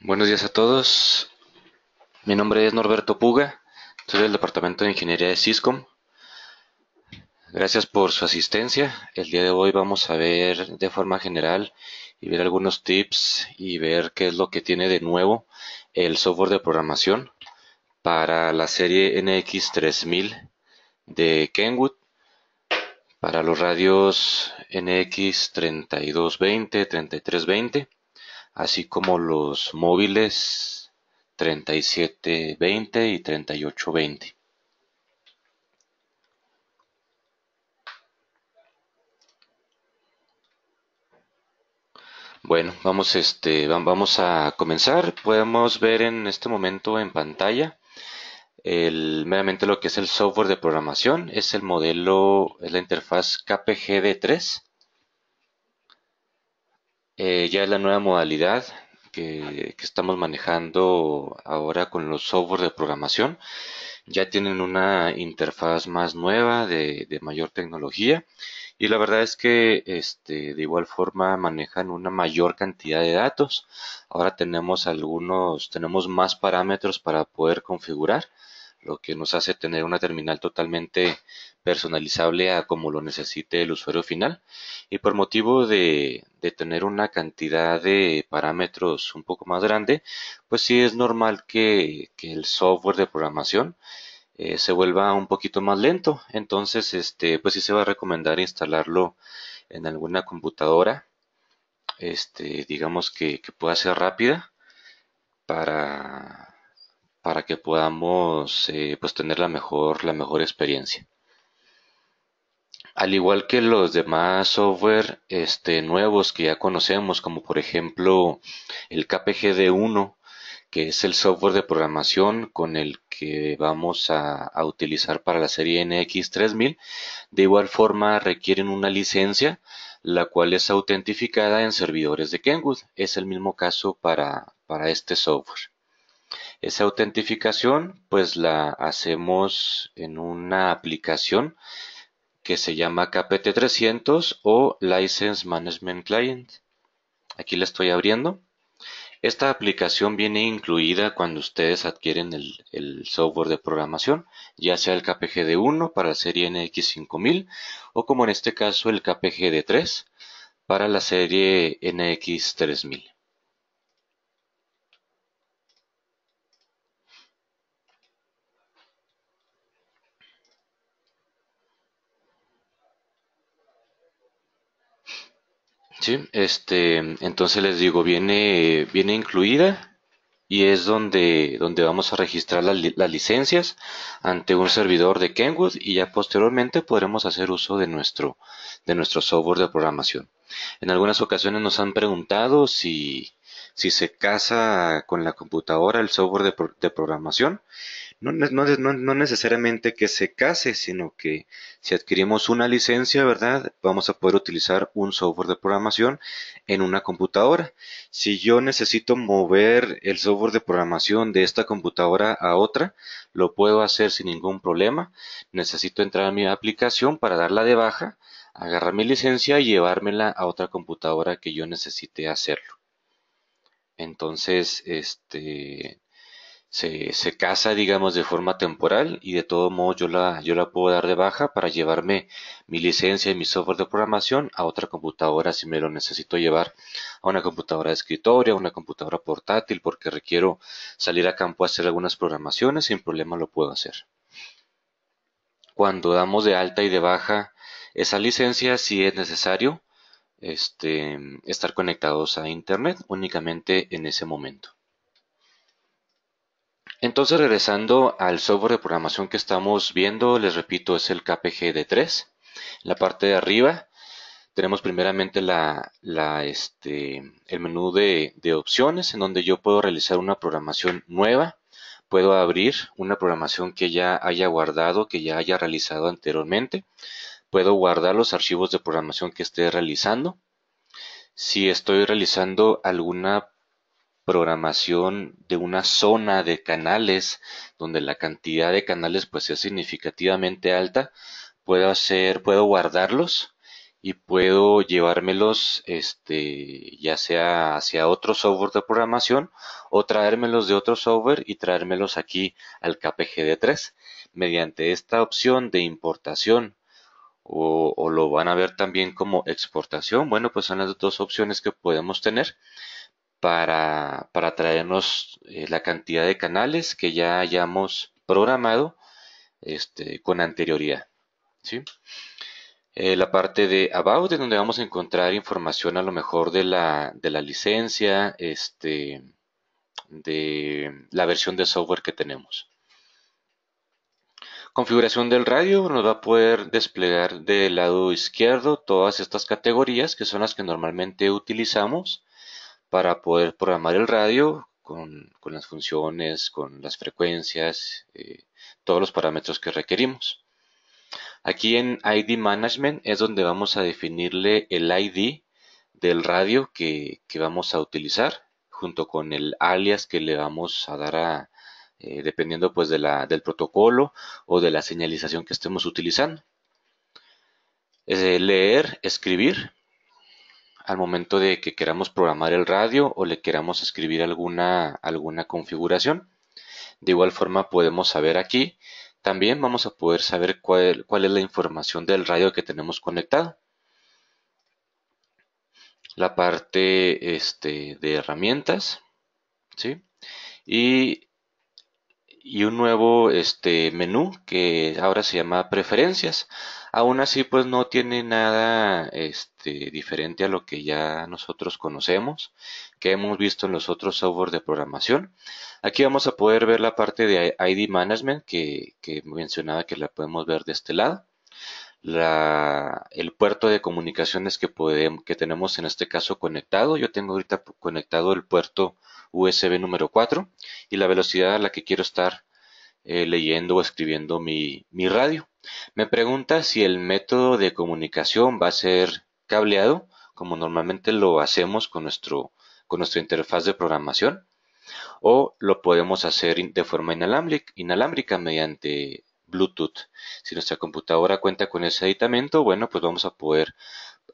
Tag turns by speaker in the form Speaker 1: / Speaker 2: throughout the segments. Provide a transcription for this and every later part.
Speaker 1: Buenos días a todos. Mi nombre es Norberto Puga, soy del Departamento de Ingeniería de Cisco. Gracias por su asistencia. El día de hoy vamos a ver de forma general y ver algunos tips y ver qué es lo que tiene de nuevo el software de programación para la serie NX3000 de Kenwood, para los radios NX3220, 3320 así como los móviles 3720 y 3820. Bueno, vamos, este, vamos a comenzar. Podemos ver en este momento en pantalla meramente lo que es el software de programación. Es el modelo, es la interfaz kpgd 3 eh, ya es la nueva modalidad que, estamos manejando ahora con los software de programación. Ya tienen una interfaz más nueva de, mayor tecnología y la verdad es que este, de igual forma manejan una mayor cantidad de datos. Ahora tenemos algunos, tenemos más parámetros para poder configurar lo que nos hace tener una terminal totalmente personalizable a como lo necesite el usuario final. Y por motivo de, tener una cantidad de parámetros un poco más grande, pues sí es normal que, el software de programación eh, se vuelva un poquito más lento. Entonces, este, pues sí se va a recomendar instalarlo en alguna computadora, este, digamos que, que pueda ser rápida para para que podamos eh, pues, tener la mejor, experiencia. Al igual que los demás software este, nuevos que ya conocemos, como por ejemplo el KPGD1, que es el software de programación con el que vamos a, utilizar para la serie NX3000. De igual forma requieren una licencia, la cual es autentificada en servidores de Kenwood. Es el mismo caso para, para este software. Esa autentificación pues la hacemos en una aplicación que se llama KPT300 o License Management Client. Aquí la estoy abriendo. Esta aplicación viene incluida cuando ustedes adquieren el, software de programación, ya sea el KPGD1 para la serie NX5000 o como en este caso el KPGD3 para la serie NX3000. Sí, este, entonces les digo, viene, viene incluida y es donde, donde vamos a registrar las, licencias ante un servidor de Kenwood y ya posteriormente podremos hacer uso de nuestro, de nuestro software de programación. En algunas ocasiones nos han preguntado si, si se casa con la computadora el software de programación no, necesariamente que se case, sino que si adquirimos una licencia, ¿verdad? Vamos a poder utilizar un software de programación en una computadora. Si yo necesito mover el software de programación de esta computadora a otra, lo puedo hacer sin ningún problema. Necesito entrar a mi aplicación para darla de baja, agarrar mi licencia y llevármela a otra computadora que yo necesite hacerlo. Entonces, este se, casa, digamos, de forma temporal y de todo modo yo la, puedo dar de baja para llevarme mi licencia y mi software de programación a otra computadora si me lo necesito llevar a una computadora de escritorio, a una computadora portátil, porque requiero salir a campo a hacer algunas programaciones, sin problema lo puedo hacer. Cuando damos de alta y de baja esa licencia, si es necesario este, estar conectados a Internet únicamente en ese momento. Entonces regresando al software de programación que estamos viendo, les repito, es el KPG de 3. En la parte de arriba tenemos primeramente este, el menú de, de opciones en donde yo puedo realizar una programación nueva. Puedo abrir una programación que ya haya guardado, que ya haya realizado anteriormente. Puedo guardar los archivos de programación que esté realizando. Si estoy realizando alguna programación de una zona de canales donde la cantidad de canales pues sea significativamente alta, puedo hacer, puedo guardarlos y puedo llevármelos este ya sea hacia otro software de programación o traérmelos de otro software y traérmelos aquí al de 3 mediante esta opción de importación o, o, lo van a ver también como exportación bueno pues son las dos opciones que podemos tener para, para traernos eh, la cantidad de canales que ya hayamos programado este, con anterioridad. Eh, la parte de About, donde vamos a encontrar información a lo mejor de la, de la licencia, este, de la versión de software que tenemos. Configuración del radio nos va a poder desplegar del lado izquierdo todas estas categorías que son las que normalmente utilizamos para poder programar el radio con, las funciones, con las frecuencias, eh, todos los parámetros que requerimos. Aquí en ID Management es donde vamos a definirle el ID del radio que, vamos a utilizar junto con el alias que le vamos a dar a, eh, dependiendo pues del protocolo o de la señalización que estemos utilizando. Es leer, escribir, al momento de que queramos programar el radio o le queramos escribir alguna, alguna configuración. De igual forma podemos saber aquí, también vamos a poder saber cuál, cuál es la información del radio que tenemos conectado. La parte este, de herramientas, ¿sí? Y, y un nuevo este, menú que ahora se llama preferencias aún así pues no tiene nada este, diferente a lo que ya nosotros conocemos, que hemos visto en los otros software de programación. Aquí vamos a poder ver la parte de ID Management que, que mencionaba que la podemos ver de este lado. La, el puerto de comunicaciones que, podemos, que tenemos en este caso conectado. Yo tengo ahorita conectado el puerto USB número 4 y la velocidad a la que quiero estar eh, leyendo o escribiendo mi radio. Me pregunta si el método de comunicación va a ser cableado, como normalmente lo hacemos con, nuestro, con nuestra interfaz de programación, o lo podemos hacer de forma inalámbrica, inalámbrica mediante Bluetooth. Si nuestra computadora cuenta con ese aditamento, bueno, pues vamos a poder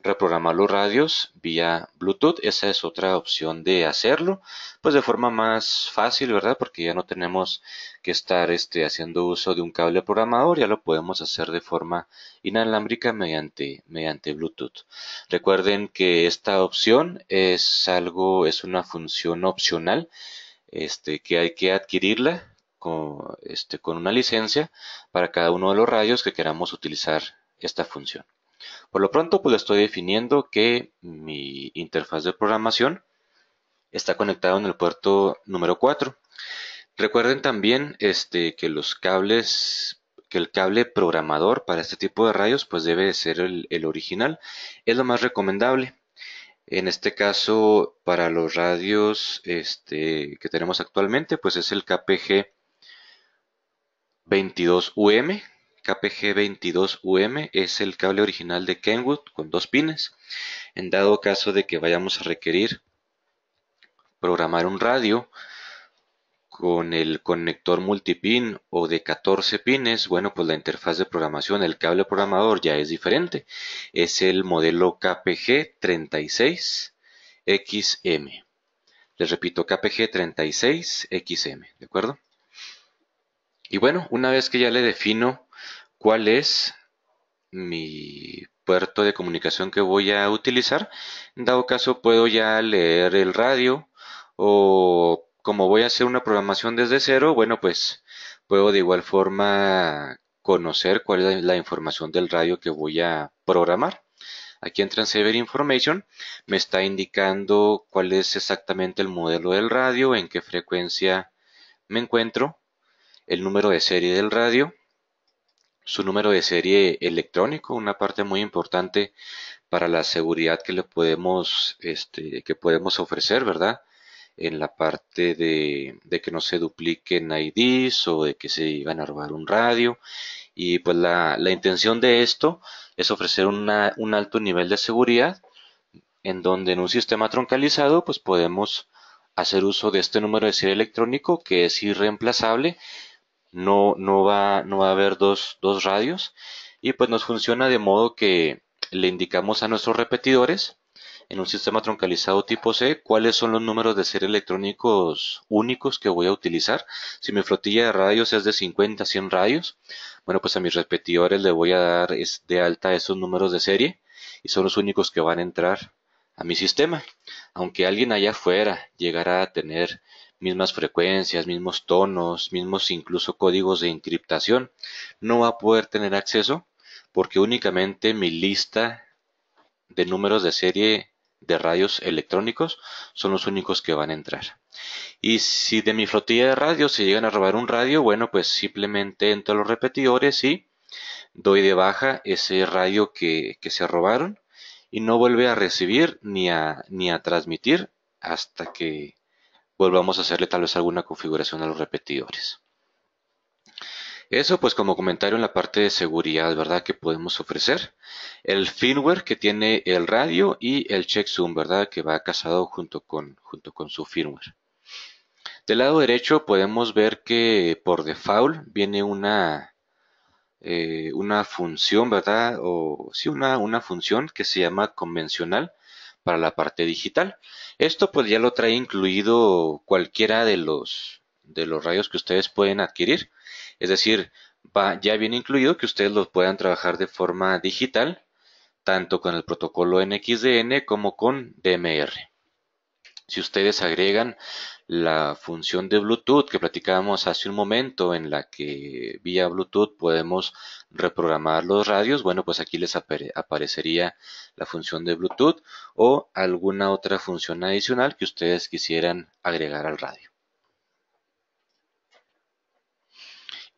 Speaker 1: reprogramar los radios vía Bluetooth. Esa es otra opción de hacerlo, pues de forma más fácil, ¿verdad? Porque ya no tenemos que estar este, haciendo uso de un cable programador, ya lo podemos hacer de forma inalámbrica mediante, mediante Bluetooth. Recuerden que esta opción es algo, es una función opcional, este, que hay que adquirirla con, este, con una licencia para cada uno de los radios que queramos utilizar esta función. Por lo pronto, pues estoy definiendo que mi interfaz de programación está conectada en el puerto número 4. Recuerden también este, que los cables que el cable programador para este tipo de radios pues debe ser el, original es lo más recomendable en este caso para los radios este, que tenemos actualmente pues es el KPG 22UM KPG22UM es el cable original de Kenwood con dos pines. En dado caso de que vayamos a requerir programar un radio con el conector multipin o de 14 pines, bueno, pues la interfaz de programación, el cable programador ya es diferente. Es el modelo KPG36XM. Les repito, KPG36XM, ¿de acuerdo? Y bueno, una vez que ya le defino cuál es mi puerto de comunicación que voy a utilizar. En dado caso puedo ya leer el radio o como voy a hacer una programación desde cero, bueno pues puedo de igual forma conocer cuál es la información del radio que voy a programar. Aquí en Transceiver Information me está indicando cuál es exactamente el modelo del radio, en qué frecuencia me encuentro, el número de serie del radio, su número de serie electrónico, una parte muy importante para la seguridad que le podemos, este, que podemos ofrecer, ¿verdad? En la parte de, que no se dupliquen IDs o de que se iban a robar un radio. Y pues la, la intención de esto es ofrecer un alto nivel de seguridad en donde en un sistema troncalizado pues podemos hacer uso de este número de serie electrónico que es irreemplazable no, no, va, no va a haber dos, radios y pues nos funciona de modo que le indicamos a nuestros repetidores en un sistema troncalizado tipo C cuáles son los números de serie electrónicos únicos que voy a utilizar. Si mi flotilla de radios es de 50 100 radios, bueno, pues a mis repetidores le voy a dar de alta esos números de serie y son los únicos que van a entrar a mi sistema. Aunque alguien allá afuera llegara a tener mismas frecuencias, mismos tonos, mismos incluso códigos de encriptación, no va a poder tener acceso porque únicamente mi lista de números de serie de radios electrónicos son los únicos que van a entrar. Y si de mi flotilla de radios se llegan a robar un radio, bueno, pues simplemente entro a los repetidores y doy de baja ese radio que, que se robaron y no vuelve a recibir ni a, ni a transmitir hasta que volvamos a hacerle tal vez alguna configuración a los repetidores. Eso pues como comentario en la parte de seguridad, ¿verdad? Que podemos ofrecer. El firmware que tiene el radio y el checksum, ¿verdad? Que va casado junto con, junto con su firmware. Del lado derecho podemos ver que por default viene una, eh, una función, ¿verdad? O sí, una función que se llama convencional para la parte digital. Esto pues ya lo trae incluido cualquiera de los, de los rayos que ustedes pueden adquirir. Es decir, va ya viene incluido que ustedes los puedan trabajar de forma digital, tanto con el protocolo NXDN como con DMR. Si ustedes agregan la función de Bluetooth que platicábamos hace un momento en la que vía Bluetooth podemos reprogramar los radios, bueno, pues aquí les aparecería la función de Bluetooth o alguna otra función adicional que ustedes quisieran agregar al radio.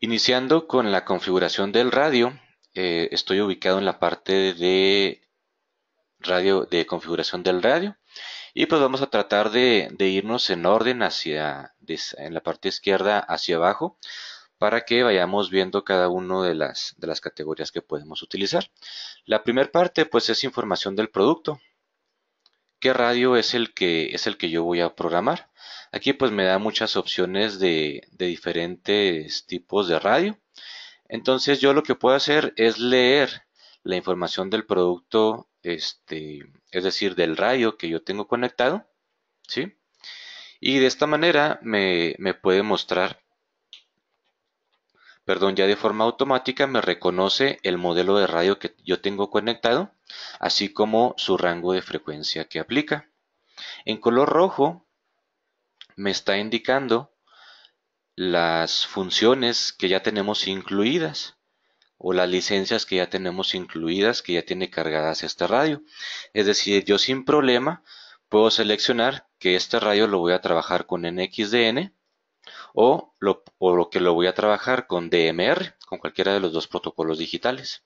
Speaker 1: Iniciando con la configuración del radio, eh, estoy ubicado en la parte de radio de configuración del radio. Y pues vamos a tratar de, irnos en orden hacia, en la parte izquierda hacia abajo, para que vayamos viendo cada una de las, de las categorías que podemos utilizar. La primera parte pues es información del producto. ¿Qué radio es el que, es el que yo voy a programar? Aquí pues me da muchas opciones de diferentes tipos de radio. Entonces yo lo que puedo hacer es leer la información del producto este, es decir, del radio que yo tengo conectado, ¿sí? Y de esta manera me, me puede mostrar, perdón, ya de forma automática me reconoce el modelo de radio que yo tengo conectado, así como su rango de frecuencia que aplica. En color rojo me está indicando las funciones que ya tenemos incluidas o las licencias que ya tenemos incluidas, que ya tiene cargadas este radio. Es decir, yo sin problema puedo seleccionar que este radio lo voy a trabajar con NXDN o o lo que lo voy a trabajar con DMR, con cualquiera de los dos protocolos digitales.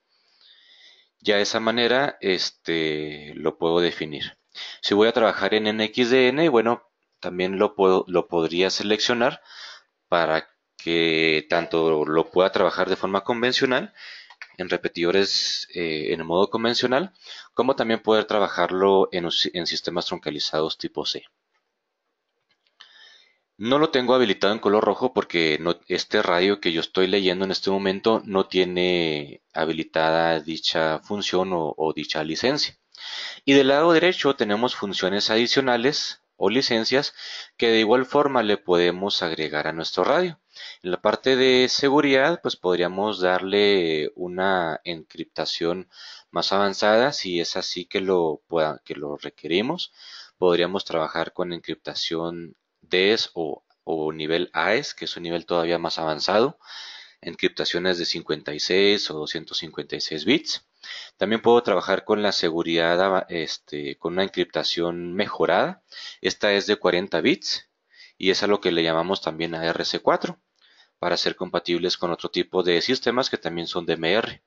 Speaker 1: Ya de esa manera este, lo puedo definir. Si voy a trabajar en NXDN, bueno, también lo, puedo, lo podría seleccionar para que tanto lo pueda trabajar de forma convencional, en repetidores eh, en modo convencional, como también poder trabajarlo en, sistemas troncalizados tipo C. No lo tengo habilitado en color rojo porque este radio que yo estoy leyendo en este momento no tiene habilitada dicha función o dicha licencia. Y del lado derecho tenemos funciones adicionales o licencias que de igual forma le podemos agregar a nuestro radio. En la parte de seguridad, pues podríamos darle una encriptación más avanzada, si es así que lo, que lo requerimos. Podríamos trabajar con encriptación DES o, nivel AES, que es un nivel todavía más avanzado. Encriptaciones de 56 o 256 bits. También puedo trabajar con la seguridad, este, con una encriptación mejorada. Esta es de 40 bits y es a lo que le llamamos también a ARC4 para ser compatibles con otro tipo de sistemas que también son DMR.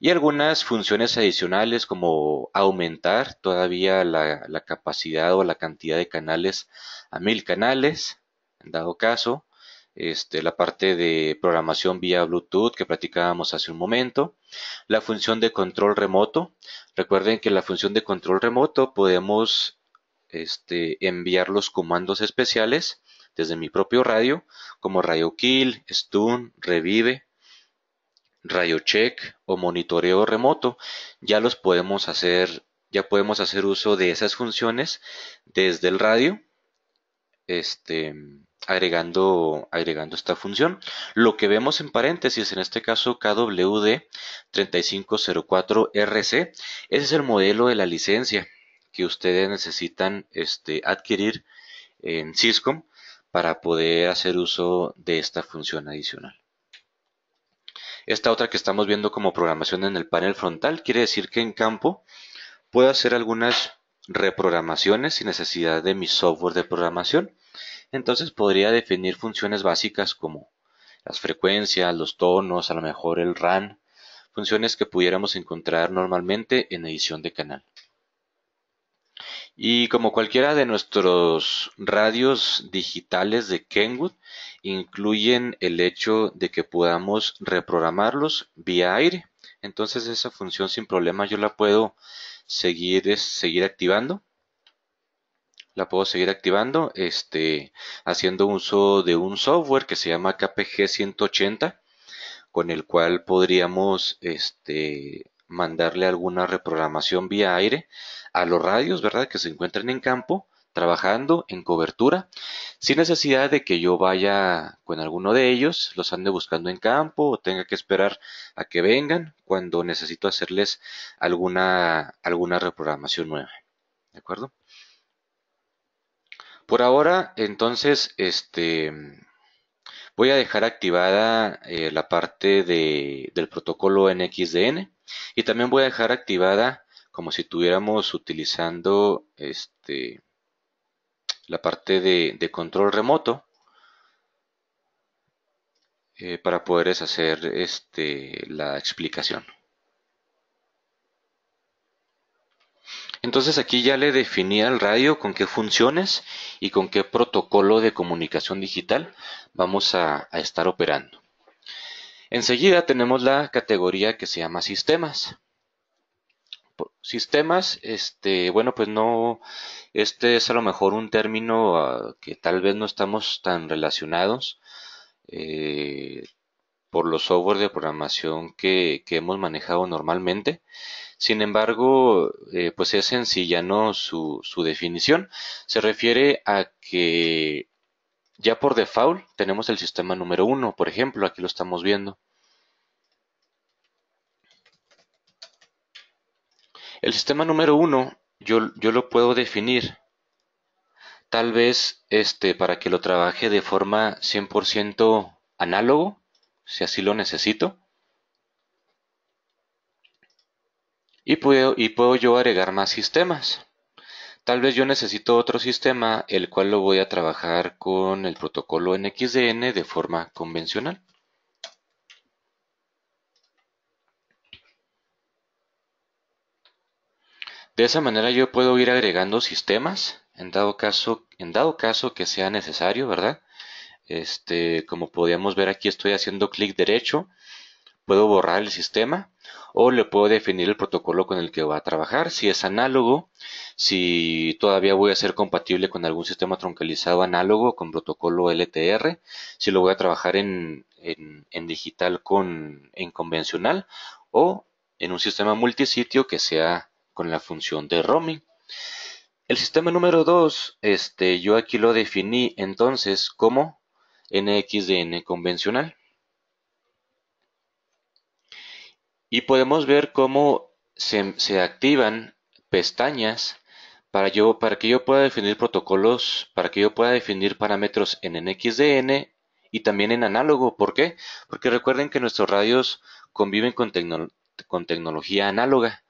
Speaker 1: Y algunas funciones adicionales como aumentar todavía la, capacidad o la cantidad de canales a mil canales, en dado caso. Este, la parte de programación vía Bluetooth que platicábamos hace un momento, la función de control remoto. Recuerden que la función de control remoto podemos este, enviar los comandos especiales desde mi propio radio, como Radio Kill, Stun, Revive, Radio Check o monitoreo remoto, ya los podemos hacer, ya podemos hacer uso de esas funciones desde el radio, este, agregando, agregando esta función. Lo que vemos en paréntesis, en este caso KWD3504RC, ese es el modelo de la licencia que ustedes necesitan este, adquirir en Cisco para poder hacer uso de esta función adicional. Esta otra que estamos viendo como programación en el panel frontal quiere decir que en campo puedo hacer algunas reprogramaciones sin necesidad de mi software de programación. Entonces podría definir funciones básicas como las frecuencias, los tonos, a lo mejor el RAN, funciones que pudiéramos encontrar normalmente en edición de canal. Y como cualquiera de nuestros radios digitales de Kenwood, incluyen el hecho de que podamos reprogramarlos vía aire. Entonces esa función sin problema yo la puedo seguir, seguir activando. La puedo seguir activando este, haciendo uso de un software que se llama KPG 180 con el cual podríamos este, mandarle alguna reprogramación vía aire a los radios, ¿verdad? Que se encuentren en campo, trabajando en cobertura, sin necesidad de que yo vaya con alguno de ellos, los ande buscando en campo o tenga que esperar a que vengan cuando necesito hacerles alguna, alguna reprogramación nueva. ¿De acuerdo? Por ahora, entonces, este, voy a dejar activada eh, la parte de, del protocolo NXDN y también voy a dejar activada como si tuviéramos utilizando este, la parte de, control remoto eh, para poder hacer este, la explicación. Entonces aquí ya le definí al radio con qué funciones y con qué protocolo de comunicación digital vamos a estar operando. Enseguida tenemos la categoría que se llama sistemas. Sistemas, este, bueno, pues no, este es a lo mejor un término ah, que tal vez no estamos tan relacionados eh, por los software de programación que, hemos manejado normalmente. Sin embargo, eh, pues es sencilla, ¿no? Su, definición se refiere a que ya por default tenemos el sistema número uno, por ejemplo, aquí lo estamos viendo. El sistema número uno, yo, yo lo puedo definir tal vez este, para que lo trabaje de forma 100% análogo, si así lo necesito. Y puedo, y puedo yo agregar más sistemas. Tal vez yo necesito otro sistema, el cual lo voy a trabajar con el protocolo NXDN de forma convencional. De esa manera yo puedo ir agregando sistemas en dado caso, en dado caso que sea necesario, ¿verdad? Este, como podíamos ver aquí estoy haciendo clic derecho, puedo borrar el sistema o le puedo definir el protocolo con el que va a trabajar, si es análogo, si todavía voy a ser compatible con algún sistema troncalizado análogo con protocolo LTR, si lo voy a trabajar en, digital con en convencional o en un sistema multisitio que sea con la función de roaming. El sistema número 2, este, yo aquí lo definí entonces como NXDN convencional. Y podemos ver cómo se, activan pestañas para, yo, para que yo pueda definir protocolos, para que yo pueda definir parámetros en NXDN y también en análogo. ¿Por qué? Porque recuerden que nuestros radios conviven con, con tecnología análoga.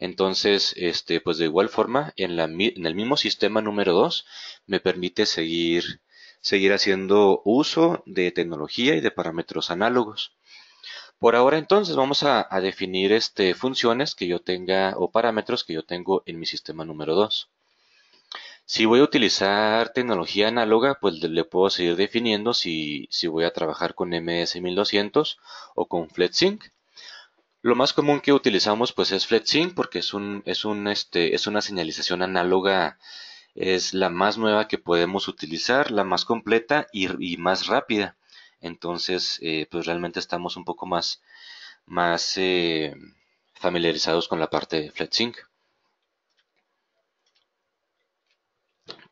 Speaker 1: Entonces, este, pues de igual forma, en, el mismo sistema número 2 me permite seguir, seguir haciendo uso de tecnología y de parámetros análogos. Por ahora entonces vamos a, definir este, funciones que yo tenga o parámetros que yo tengo en mi sistema número 2. Si voy a utilizar tecnología análoga, pues le puedo seguir definiendo si, si voy a trabajar con MS1200 o con FlatSync. Lo más común que utilizamos pues es FLETSYNC porque es un, es un este, es una señalización análoga, es la más nueva que podemos utilizar, la más completa y, más rápida. Entonces, eh, pues realmente estamos un poco más, más eh, familiarizados con la parte de FLETSYNC.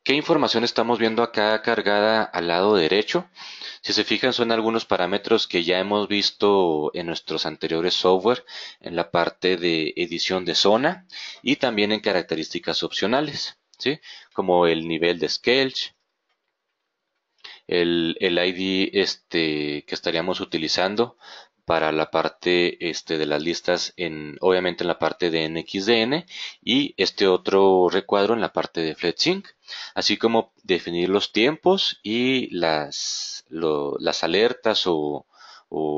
Speaker 1: ¿Qué información estamos viendo acá cargada al lado derecho? Si se fijan son algunos parámetros que ya hemos visto en nuestros anteriores software en la parte de edición de zona y también en características opcionales, ¿sí? como el nivel de sketch, el, el ID este, que estaríamos utilizando para la parte este, de las listas, obviamente en la parte de NXDN y este otro recuadro en la parte de FletSync, así como definir los tiempos y las, alertas o,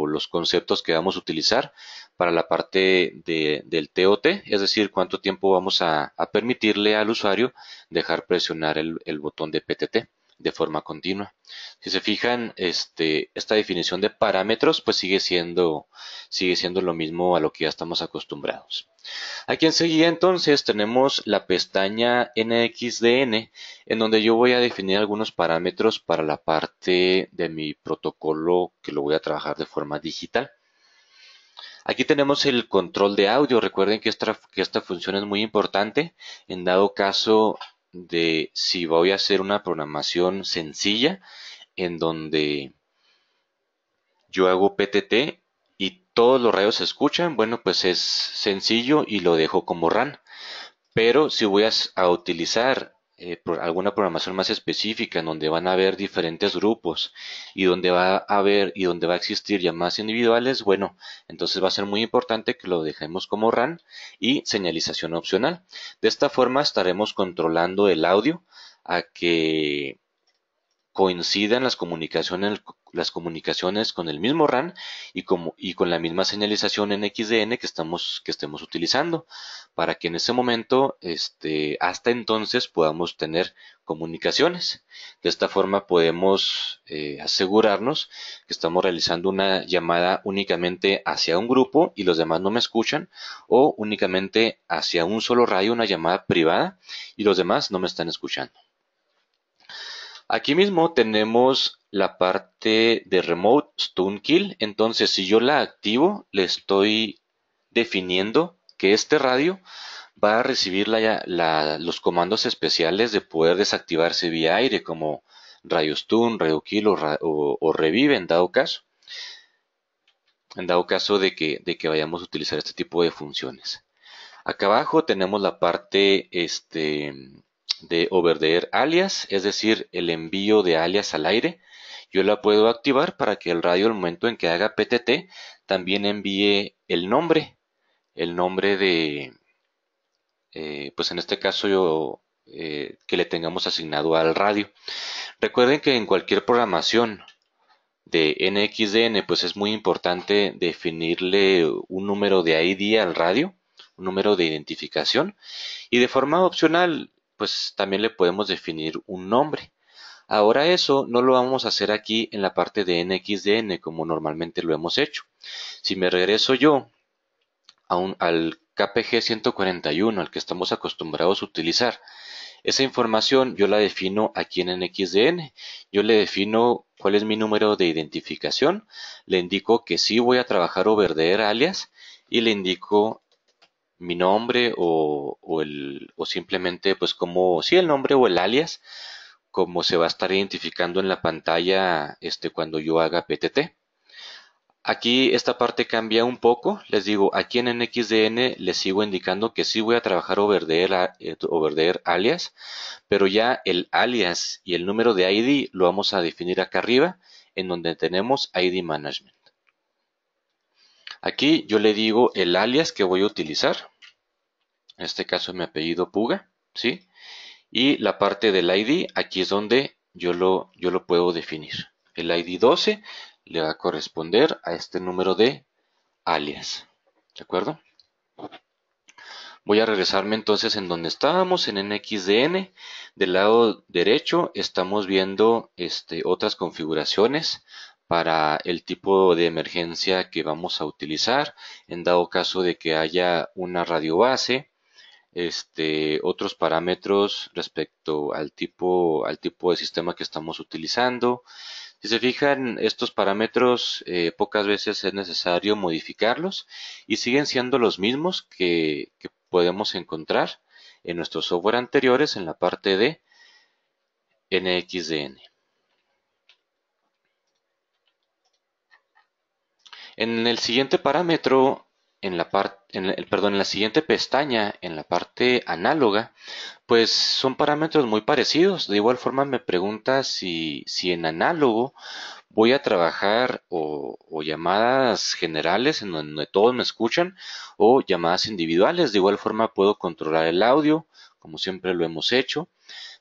Speaker 1: los conceptos que vamos a utilizar para la parte del TOT, es decir, cuánto tiempo vamos a, permitirle al usuario dejar presionar el botón de PTT de forma continua. Si se fijan, este, esta definición de parámetros pues sigue siendo, sigue siendo lo mismo a lo que ya estamos acostumbrados. Aquí enseguida entonces tenemos la pestaña NXDN en donde yo voy a definir algunos parámetros para la parte de mi protocolo que lo voy a trabajar de forma digital. Aquí tenemos el control de audio. Recuerden que esta función es muy importante. En dado caso de si voy a hacer una programación sencilla en donde yo hago PTT y todos los rayos se escuchan, bueno, pues es sencillo y lo dejo como RAN. Pero si voy a utilizar eh, por alguna programación más específica en donde van a haber diferentes grupos y donde va a haber y donde va a existir más individuales, bueno, entonces va a ser muy importante que lo dejemos como RAN y señalización opcional. De esta forma estaremos controlando el audio a que coincidan las comunicaciones, las comunicaciones con el mismo RAN y, con la misma señalización en XDN que, estamos, que estemos utilizando, para que en ese momento, este, hasta entonces, podamos tener comunicaciones. De esta forma podemos eh, asegurarnos que estamos realizando una llamada únicamente hacia un grupo y los demás no me escuchan, o únicamente hacia un solo rayo una llamada privada y los demás no me están escuchando. Aquí mismo tenemos la parte de Remote Stone Kill. Entonces, si yo la activo, le estoy definiendo que este radio va a recibir los comandos especiales de poder desactivarse vía aire, como radio stun, radio kill o, revive en dado caso. En dado caso de que, de que vayamos a utilizar este tipo de funciones. Acá abajo tenemos la parte este, de over the air alias, es decir, el envío de alias al aire, yo la puedo activar para que el radio al momento en que haga PTT también envíe el nombre, el nombre de, eh, pues en este caso yo, eh, que le tengamos asignado al radio. Recuerden que en cualquier programación de NXDN, pues es muy importante definirle un número de ID al radio, un número de identificación, y de forma opcional pues también le podemos definir un nombre. Ahora eso no lo vamos a hacer aquí en la parte de nxdn como normalmente lo hemos hecho. Si me regreso yo al KPG 141 al que estamos acostumbrados a utilizar, esa información yo la defino aquí en nxdn, Yo le defino cuál es mi número de identificación, le indico que sí voy a trabajar over verdeer alias y le indico mi nombre o, o, el, o simplemente pues como, si el nombre o el alias, como se va a estar identificando en la pantalla este, cuando yo haga PTT. Aquí esta parte cambia un poco, les digo, aquí en NXDN les sigo indicando que sí voy a trabajar o eh, alias, pero ya el alias y el número de ID lo vamos a definir acá arriba, en donde tenemos ID Management. Aquí yo le digo el alias que voy a utilizar. En este caso mi apellido Puga, ¿sí? Y la parte del ID, aquí es donde yo lo, yo lo puedo definir. El ID 12 le va a corresponder a este número de alias, ¿de acuerdo? Voy a regresarme entonces en donde estábamos, en NXDN. Del lado derecho estamos viendo este, otras configuraciones para el tipo de emergencia que vamos a utilizar en dado caso de que haya una radiobase este otros parámetros respecto al tipo al tipo de sistema que estamos utilizando si se fijan estos parámetros eh, pocas veces es necesario modificarlos y siguen siendo los mismos que, que podemos encontrar en nuestro software anteriores en la parte de NXDN En el siguiente parámetro, en la parte, perdón, en la siguiente pestaña, en la parte análoga, pues son parámetros muy parecidos. De igual forma me pregunta si, si en análogo voy a trabajar o, llamadas generales en donde todos me escuchan o llamadas individuales. De igual forma puedo controlar el audio, como siempre lo hemos hecho.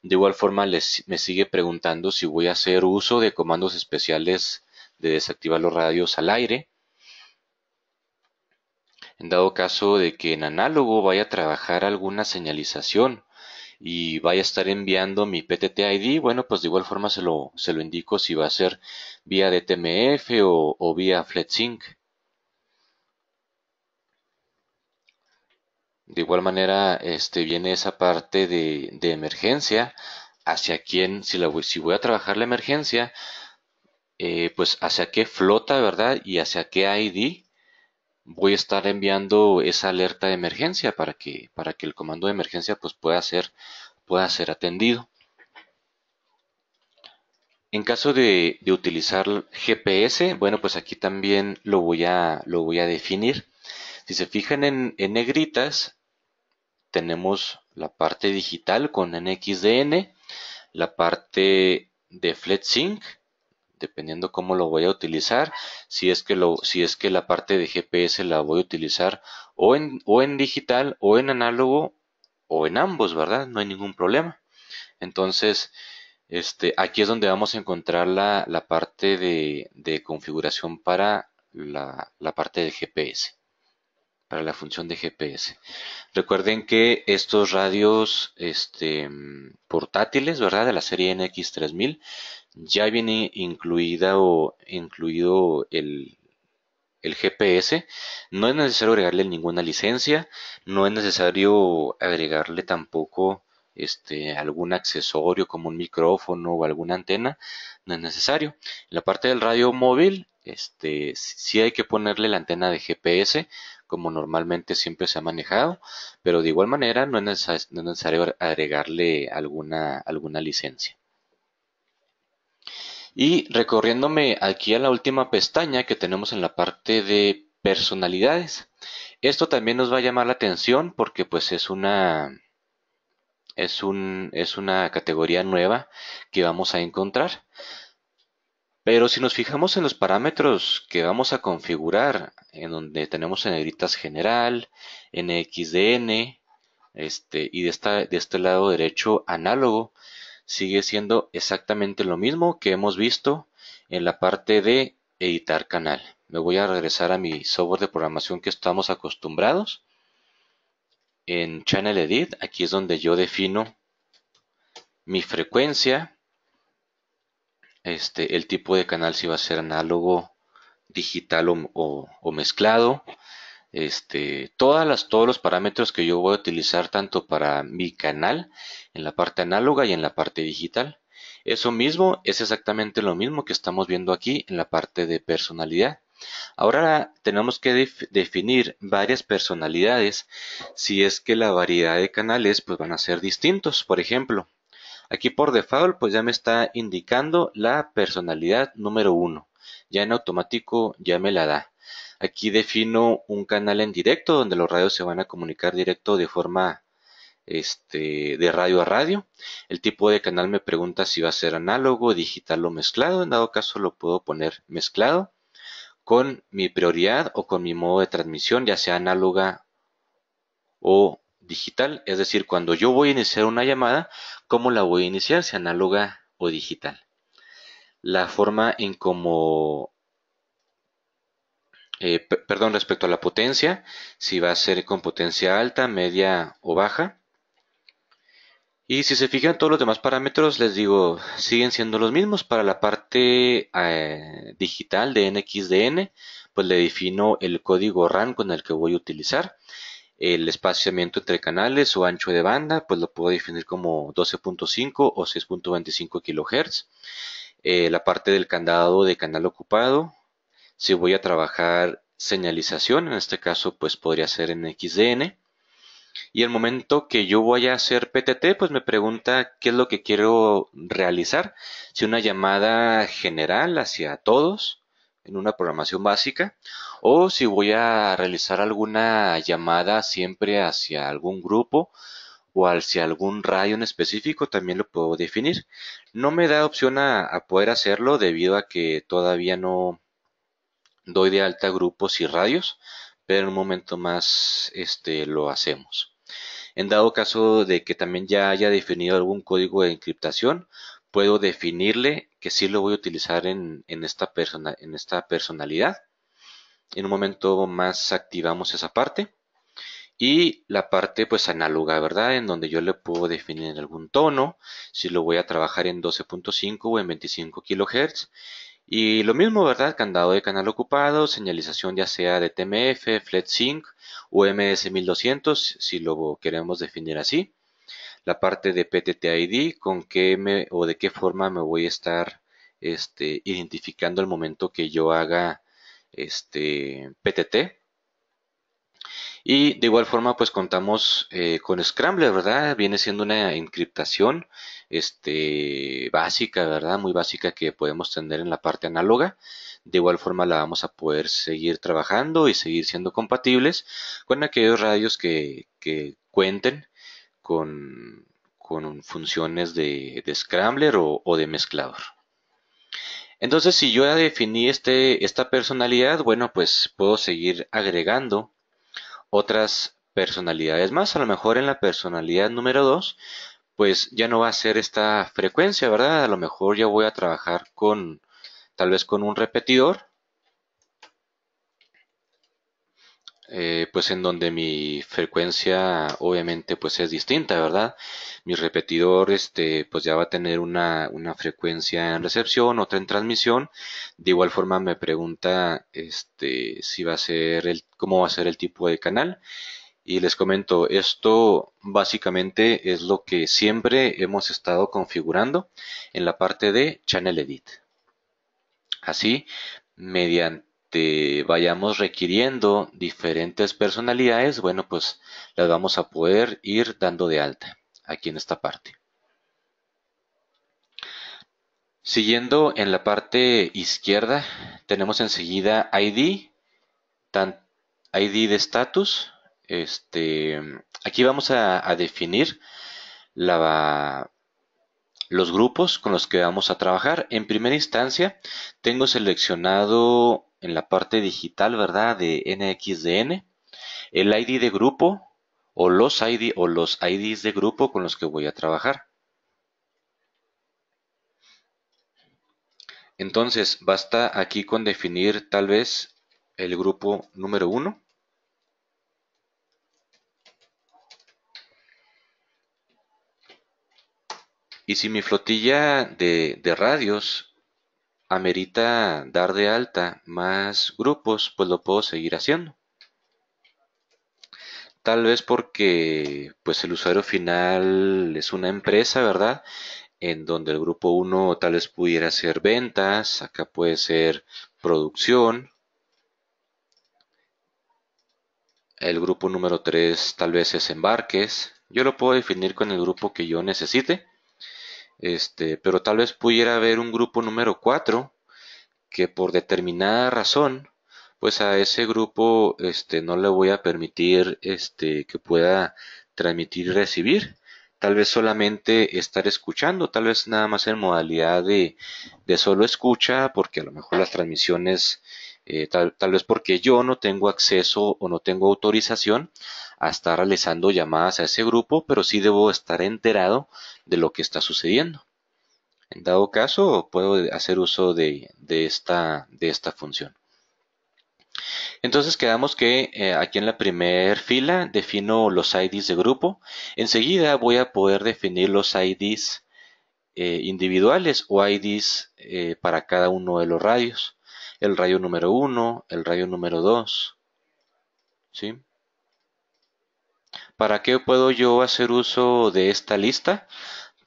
Speaker 1: De igual forma me sigue preguntando si voy a hacer uso de comandos especiales de desactivar los radios al aire en dado caso de que en análogo vaya a trabajar alguna señalización y vaya a estar enviando mi PTT ID, bueno, pues de igual forma se lo, se lo indico si va a ser vía DTMF o, vía FLETSYNC. De igual manera, este, viene esa parte de, emergencia, hacia quién, si, voy a trabajar la emergencia, eh, pues hacia qué flota, ¿verdad? Y hacia qué ID voy a estar enviando esa alerta de emergencia para que, para que el comando de emergencia pues, pueda, ser, pueda ser atendido. En caso de, utilizar GPS, bueno, pues aquí también lo voy a, lo voy a definir. Si se fijan en, negritas, tenemos la parte digital con NXDN, la parte de FlatSync dependiendo cómo lo voy a utilizar, si es que lo, si es que la parte de GPS la voy a utilizar o en, o en digital, o en análogo, o en ambos, ¿verdad? No hay ningún problema. Entonces, este, aquí es donde vamos a encontrar la, la parte de, configuración para la, la parte de GPS para la función de GPS. Recuerden que estos radios este, mm, portátiles, ¿verdad? De la serie NX3000 ya viene incluida o incluido el, GPS. No es necesario agregarle ninguna licencia, no es necesario agregarle tampoco este, algún accesorio como un micrófono o alguna antena, no es necesario. En la parte del radio móvil, este, sí hay que ponerle la antena de GPS, como normalmente siempre se ha manejado, pero de igual manera no es, no es necesario agregarle alguna, alguna licencia. Y recorriéndome aquí a la última pestaña que tenemos en la parte de personalidades. Esto también nos va a llamar la atención porque pues es una es un es una categoría nueva que vamos a encontrar. Pero si nos fijamos en los parámetros que vamos a configurar, en donde tenemos en negritas general, en xdn, este, y de este lado derecho análogo, sigue siendo exactamente lo mismo que hemos visto en la parte de editar canal. Me voy a regresar a mi software de programación que estamos acostumbrados. En Channel Edit, aquí es donde yo defino mi frecuencia, este, el tipo de canal si va a ser análogo, digital o mezclado, este, todas las, todos los parámetros que yo voy a utilizar tanto para mi canal, en la parte análoga y en la parte digital. Eso mismo es exactamente lo mismo que estamos viendo aquí en la parte de personalidad. Ahora tenemos que definir varias personalidades si es que la variedad de canales pues, van a ser distintos. Por ejemplo, aquí por default pues ya me está indicando la personalidad número 1. Ya en automático ya me la da. Aquí defino un canal en directo donde los radios se van a comunicar directo de forma este, de radio a radio. El tipo de canal me pregunta si va a ser análogo, digital o mezclado. En dado caso lo puedo poner mezclado con mi prioridad o con mi modo de transmisión, ya sea análoga o digital. Es decir, cuando yo voy a iniciar una llamada, ¿cómo la voy a iniciar? Si análoga o digital. La forma en cómo eh, perdón, respecto a la potencia, si va a ser con potencia alta, media o baja. Y si se fijan, todos los demás parámetros, les digo, siguen siendo los mismos. Para la parte eh, digital de NXDN, pues le defino el código RAN con el que voy a utilizar. El espaciamiento entre canales o ancho de banda, pues lo puedo definir como 12.5 o 6.25 kHz. Eh, la parte del candado de canal ocupado, si voy a trabajar señalización, en este caso pues podría ser en XDN. Y el momento que yo voy a hacer PTT, pues me pregunta qué es lo que quiero realizar. Si una llamada general hacia todos en una programación básica o si voy a realizar alguna llamada siempre hacia algún grupo o hacia algún radio en específico, también lo puedo definir. No me da opción a, a poder hacerlo debido a que todavía no, doy de alta grupos y radios, pero en un momento más este, lo hacemos. En dado caso de que también ya haya definido algún código de encriptación, puedo definirle que sí lo voy a utilizar en, esta, persona, en esta personalidad. En un momento más activamos esa parte. Y la parte pues análoga, ¿verdad? En donde yo le puedo definir algún tono, si lo voy a trabajar en 12.5 o en 25 kHz y lo mismo, ¿verdad? Candado de canal ocupado, señalización ya sea de TMF, SYNC o MS1200, si lo queremos definir así. La parte de PTT ID, con qué o de qué forma me voy a estar este, identificando el momento que yo haga este PTT. Y de igual forma, pues contamos eh, con Scrambler, ¿verdad? Viene siendo una encriptación este, básica, ¿verdad? Muy básica que podemos tener en la parte análoga. De igual forma la vamos a poder seguir trabajando y seguir siendo compatibles con aquellos radios que, cuenten con, con, funciones de, de Scrambler o, de mezclador. Entonces, si yo ya definí este, esta personalidad, bueno, pues puedo seguir agregando otras personalidades más. A lo mejor en la personalidad número 2, pues ya no va a ser esta frecuencia, ¿verdad? A lo mejor ya voy a trabajar con, tal vez con un repetidor Eh, pues en donde mi frecuencia obviamente pues es distinta, ¿verdad? Mi repetidor este pues ya va a tener una, una frecuencia en recepción, otra en transmisión. De igual forma me pregunta este si va a ser el cómo va a ser el tipo de canal. Y les comento, esto básicamente es lo que siempre hemos estado configurando en la parte de Channel Edit. Así, mediante vayamos requiriendo diferentes personalidades, bueno, pues las vamos a poder ir dando de alta aquí en esta parte. Siguiendo en la parte izquierda, tenemos enseguida ID, tan, ID de estatus, Este, aquí vamos a, a definir la, los grupos con los que vamos a trabajar. En primera instancia, tengo seleccionado en la parte digital, ¿verdad? De NXDN, el ID de grupo o los o los IDs de grupo con los que voy a trabajar. Entonces, basta aquí con definir tal vez el grupo número 1 Y si mi flotilla de, radios amerita dar de alta más grupos, pues lo puedo seguir haciendo. Tal vez porque pues el usuario final es una empresa, ¿verdad? En donde el grupo 1 tal vez pudiera ser ventas, acá puede ser producción. El grupo número 3 tal vez es embarques. Yo lo puedo definir con el grupo que yo necesite. Este, pero tal vez pudiera haber un grupo número 4 que por determinada razón, pues a ese grupo este, no le voy a permitir este, que pueda transmitir y recibir. Tal vez solamente estar escuchando, tal vez nada más en modalidad de, de solo escucha, porque a lo mejor las transmisiones, eh, tal vez porque yo no tengo acceso o no tengo autorización, a estar realizando llamadas a ese grupo, pero sí debo estar enterado de lo que está sucediendo. En dado caso, puedo hacer uso de, esta, de esta, función. Entonces quedamos que eh, aquí en la primera fila defino los IDs de grupo. Enseguida voy a poder definir los IDs eh, individuales o IDs eh, para cada uno de los radios. El radio número 1, el radio número 2. ¿sí? ¿Para qué puedo yo hacer uso de esta lista?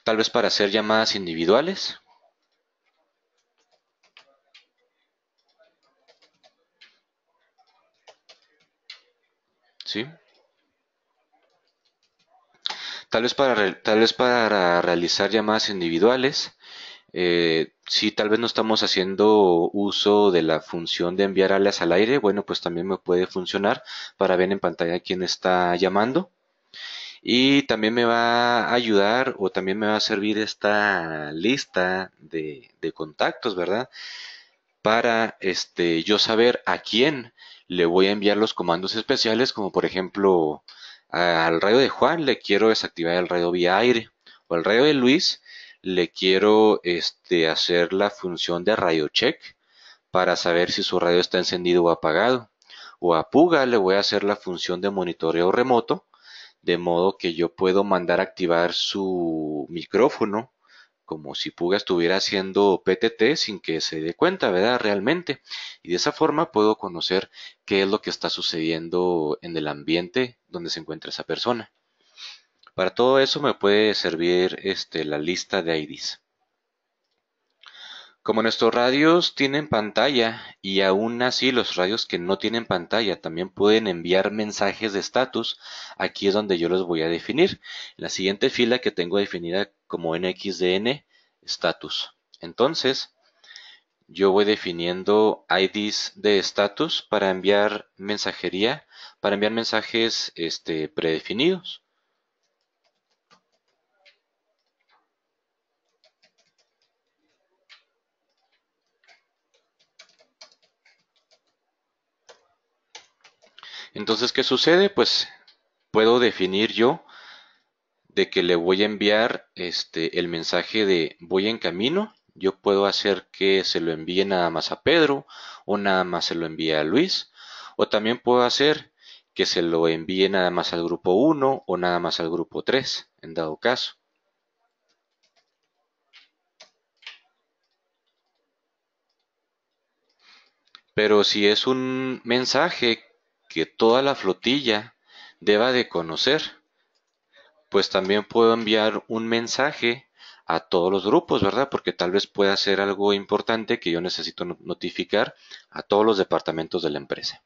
Speaker 1: Tal vez para hacer llamadas individuales. ¿Sí? Tal vez para, tal vez para realizar llamadas individuales. Eh, si tal vez no estamos haciendo uso de la función de enviar alias al aire, bueno, pues también me puede funcionar para ver en pantalla quién está llamando. Y también me va a ayudar o también me va a servir esta lista de, contactos, ¿verdad? Para este, yo saber a quién le voy a enviar los comandos especiales, como por ejemplo al radio de Juan le quiero desactivar el radio vía aire o al radio de Luis le quiero este, hacer la función de radio check para saber si su radio está encendido o apagado. O a Puga le voy a hacer la función de monitoreo remoto de modo que yo puedo mandar activar su micrófono como si Puga estuviera haciendo PTT sin que se dé cuenta, ¿verdad? Realmente. Y de esa forma puedo conocer qué es lo que está sucediendo en el ambiente donde se encuentra esa persona. Para todo eso me puede servir este, la lista de IDs. Como nuestros radios tienen pantalla y aún así los radios que no tienen pantalla también pueden enviar mensajes de estatus, aquí es donde yo los voy a definir. La siguiente fila que tengo definida como NXDN, status. Entonces, yo voy definiendo IDs de estatus para enviar mensajería, para enviar mensajes este, predefinidos. Entonces, ¿qué sucede? Pues puedo definir yo de que le voy a enviar este, el mensaje de voy en camino. Yo puedo hacer que se lo envíe nada más a Pedro o nada más se lo envíe a Luis. O también puedo hacer que se lo envíe nada más al grupo 1 o nada más al grupo 3, en dado caso. Pero si es un mensaje que toda la flotilla deba de conocer, pues también puedo enviar un mensaje a todos los grupos, ¿verdad? Porque tal vez pueda ser algo importante que yo necesito notificar a todos los departamentos de la empresa.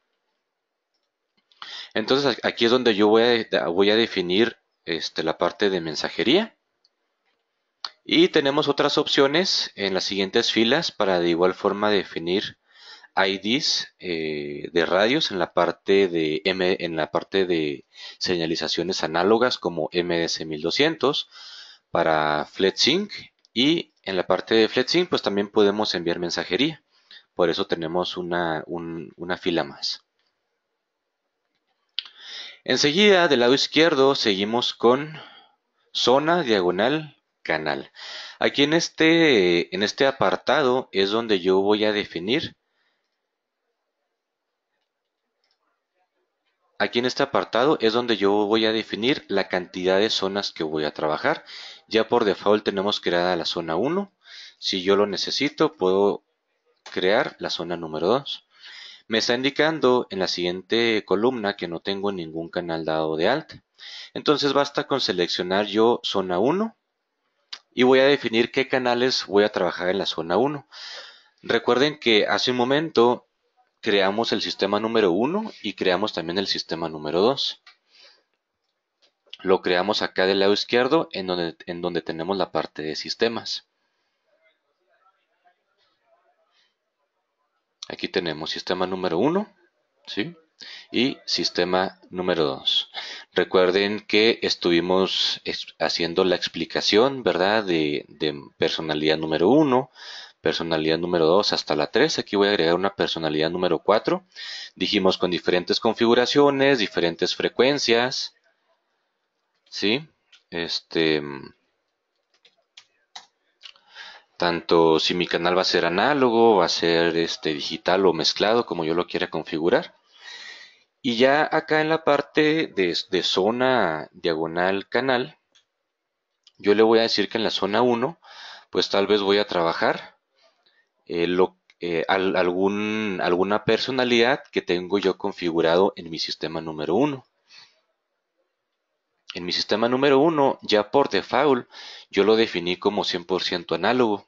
Speaker 1: Entonces aquí es donde yo voy a, definir este, la parte de mensajería. Y tenemos otras opciones en las siguientes filas para de igual forma definir IDs eh, de radios en la parte de M, en la parte de señalizaciones análogas como ms 1200 para FLETSYNC y en la parte de FLETSYNC pues también podemos enviar mensajería. Por eso tenemos una, una fila más. Enseguida del lado izquierdo seguimos con zona diagonal canal. Aquí en este, en este apartado es donde yo voy a definir Aquí en este apartado es donde yo voy a definir la cantidad de zonas que voy a trabajar. Ya por default tenemos creada la zona 1. Si yo lo necesito, puedo crear la zona número 2. Me está indicando en la siguiente columna que no tengo ningún canal dado de alta. Entonces basta con seleccionar yo zona 1 y voy a definir qué canales voy a trabajar en la zona 1. Recuerden que hace un momento creamos el sistema número 1 y creamos también el sistema número 2. Lo creamos acá del lado izquierdo en donde, en donde tenemos la parte de sistemas. Aquí tenemos sistema número 1 ¿sí? y sistema número 2. Recuerden que estuvimos haciendo la explicación ¿verdad? De, de personalidad número 1, personalidad número 2 hasta la 3. Aquí voy a agregar una personalidad número 4. Dijimos con diferentes configuraciones, diferentes frecuencias. ¿Sí? Este, tanto si mi canal va a ser análogo, va a ser este, digital o mezclado, como yo lo quiera configurar. Y ya acá en la parte de, de zona diagonal canal, yo le voy a decir que en la zona 1, pues tal vez voy a trabajar eh, lo, eh, alguna personalidad que tengo yo configurado en mi sistema número 1. En mi sistema número 1, ya por default, yo lo definí como 100% análogo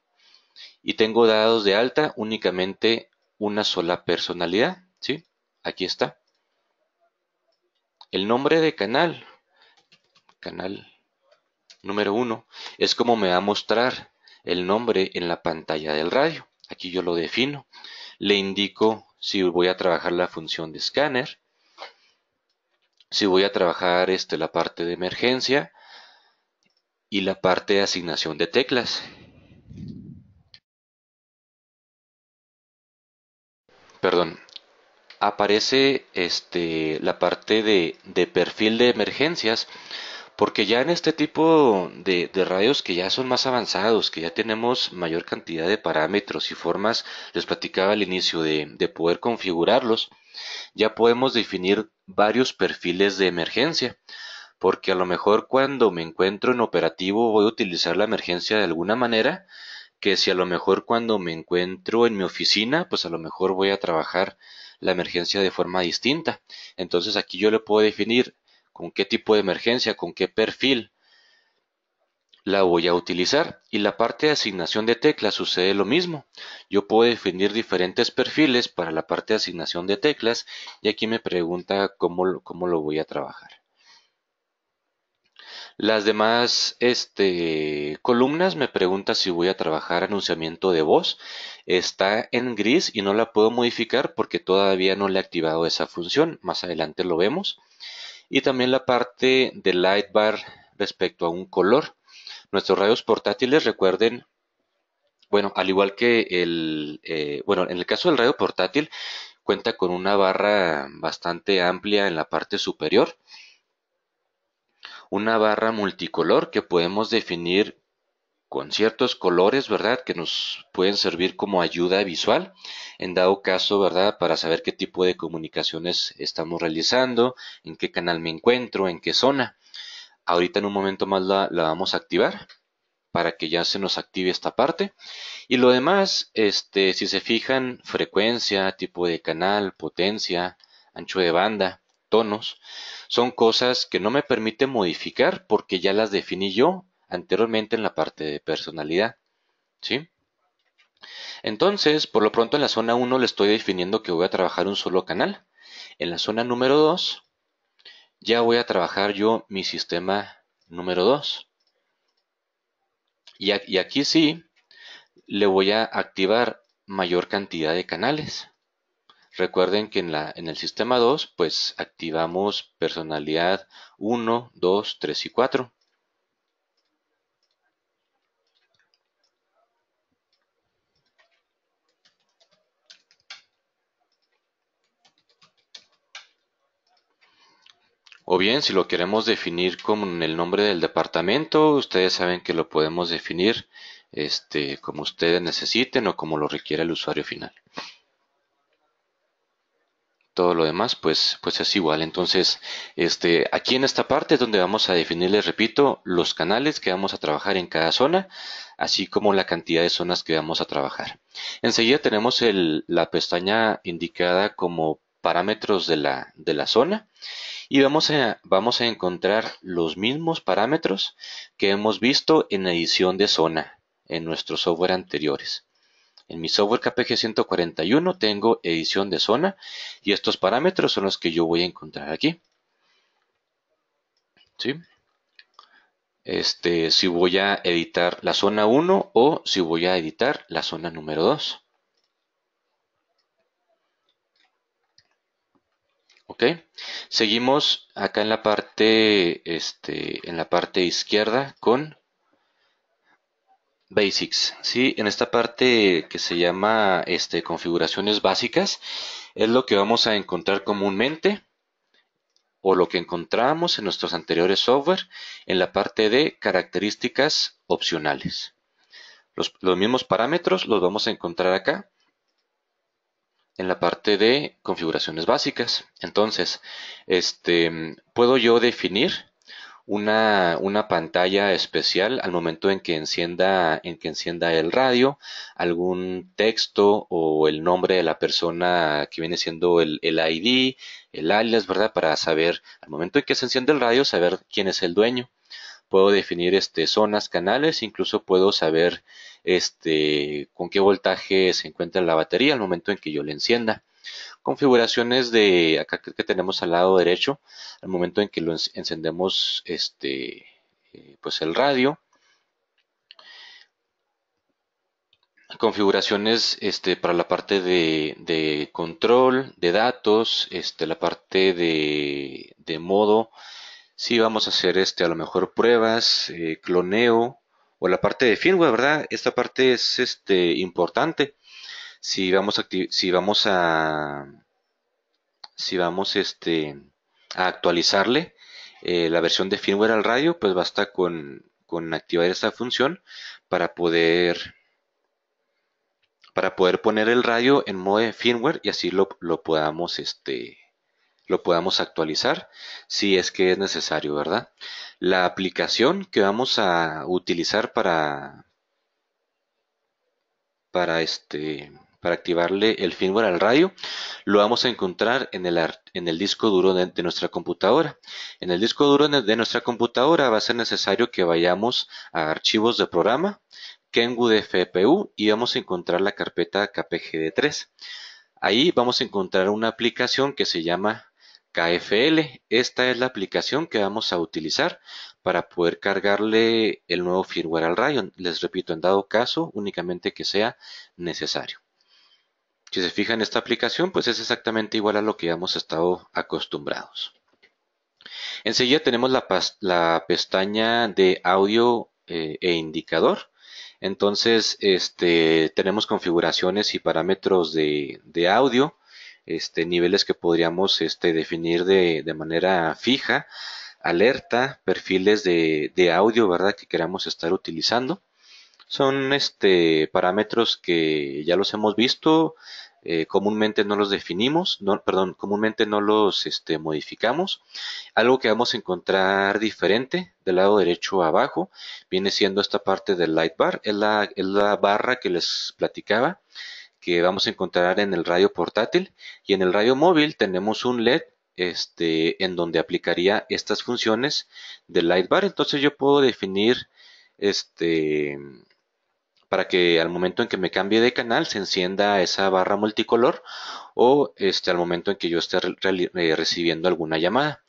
Speaker 1: y tengo dados de alta únicamente una sola personalidad, ¿sí? Aquí está. El nombre de canal, canal número 1, es como me va a mostrar el nombre en la pantalla del radio aquí yo lo defino, le indico si voy a trabajar la función de escáner, si voy a trabajar este, la parte de emergencia y la parte de asignación de teclas. Perdón, aparece este, la parte de perfil de emergencias porque ya en este tipo de, radios que ya son más avanzados, que ya tenemos mayor cantidad de parámetros y formas, les platicaba al inicio de, de poder configurarlos, ya podemos definir varios perfiles de emergencia. Porque a lo mejor cuando me encuentro en operativo voy a utilizar la emergencia de alguna manera, que si a lo mejor cuando me encuentro en mi oficina, pues a lo mejor voy a trabajar la emergencia de forma distinta. Entonces aquí yo le puedo definir con qué tipo de emergencia, con qué perfil la voy a utilizar. Y la parte de asignación de teclas sucede lo mismo. Yo puedo definir diferentes perfiles para la parte de asignación de teclas y aquí me pregunta cómo, cómo lo voy a trabajar. Las demás este, columnas me pregunta si voy a trabajar anunciamiento de voz. Está en gris y no la puedo modificar porque todavía no le he activado esa función. Más adelante lo vemos y también la parte de bar respecto a un color. Nuestros radios portátiles, recuerden, bueno, al igual que el, eh, bueno, en el caso del radio portátil, cuenta con una barra bastante amplia en la parte superior. Una barra multicolor que podemos definir con ciertos colores, ¿verdad? Que nos pueden servir como ayuda visual, en dado caso, ¿verdad? Para saber qué tipo de comunicaciones estamos realizando, en qué canal me encuentro, en qué zona. Ahorita en un momento más la, vamos a activar para que ya se nos active esta parte. Y lo demás, este, si se fijan, frecuencia, tipo de canal, potencia, ancho de banda, tonos, son cosas que no me permite modificar porque ya las definí yo anteriormente en la parte de personalidad. ¿Sí? Entonces, por lo pronto en la zona 1 le estoy definiendo que voy a trabajar un solo canal. En la zona número 2 ya voy a trabajar yo mi sistema número 2. Y, aquí sí le voy a activar mayor cantidad de canales. Recuerden que en, la, en el sistema 2 pues activamos personalidad 1, 2, 3 y 4. O bien, si lo queremos definir como el nombre del departamento, ustedes saben que lo podemos definir este, como ustedes necesiten o como lo requiera el usuario final. Todo lo demás, pues, pues es igual. Entonces, este, aquí en esta parte es donde vamos a definir, les repito, los canales que vamos a trabajar en cada zona, así como la cantidad de zonas que vamos a trabajar. Enseguida tenemos la pestaña indicada como parámetros de de la zona y vamos a, vamos a encontrar los mismos parámetros que hemos visto en edición de zona en nuestros software anteriores. En mi software KPG 141 tengo edición de zona y estos parámetros son los que yo voy a encontrar aquí. Este, si voy a editar la zona 1 o si voy a editar la zona número 2. Seguimos acá en la parte, este, en la parte izquierda con Basics, ¿sí? En esta parte que se llama este, configuraciones básicas, es lo que vamos a encontrar comúnmente o lo que encontramos en nuestros anteriores software en la parte de características opcionales. los mismos parámetros los vamos a encontrar acá en la parte de configuraciones básicas. Entonces, este, puedo yo definir una, una, pantalla especial al momento en que encienda en que encienda el radio, algún texto o el nombre de la persona que viene siendo el, el ID, el alias, ¿verdad? Para saber, al momento en que se enciende el radio, saber quién es el dueño puedo definir este, zonas, canales, incluso puedo saber este, con qué voltaje se encuentra la batería al momento en que yo la encienda. Configuraciones de acá que tenemos al lado derecho, al momento en que lo encendemos este, eh, pues el radio. configuraciones este, para la parte de, control de datos, este, la parte de modo si vamos a hacer este, a lo mejor pruebas, eh, cloneo o la parte de firmware, ¿verdad? Esta parte es este, importante. Si vamos a, si vamos a, si vamos este, a actualizarle eh, la versión de firmware al radio, pues basta con, con activar esta función para poder para poder poner el radio en modo firmware y así lo, lo podamos este, lo podamos actualizar si es que es necesario, ¿verdad? La aplicación que vamos a utilizar para, para, este, para activarle el firmware al radio, lo vamos a encontrar en el, en el disco duro de, nuestra computadora. En el disco duro de nuestra computadora va a ser necesario que vayamos a archivos de programa, Kenwood FPU y vamos a encontrar la carpeta KPGD3. Ahí vamos a encontrar una aplicación que se llama kfl. Esta es la aplicación que vamos a utilizar para poder cargarle el nuevo firmware al Rayon. Les repito, en dado caso, únicamente que sea necesario. Si se fijan, esta aplicación pues es exactamente igual a lo que hemos estado acostumbrados. Enseguida tenemos la, pestaña de audio eh, e indicador. Entonces, este, tenemos configuraciones y parámetros de audio este, niveles que podríamos este, definir de, manera fija, alerta, perfiles de, audio, ¿verdad? Que queramos estar utilizando. Son este, parámetros que ya los hemos visto, eh, comúnmente no los definimos, perdón, comúnmente no los este, modificamos. Algo que vamos a encontrar diferente del lado derecho abajo viene siendo esta parte del light bar, es la barra que les platicaba vamos a encontrar en el radio portátil y en el radio móvil tenemos un LED este, en donde aplicaría estas funciones del light bar Entonces yo puedo definir este, para que al momento en que me cambie de canal se encienda esa barra multicolor o este, al momento en que yo esté eh, recibiendo alguna llamada.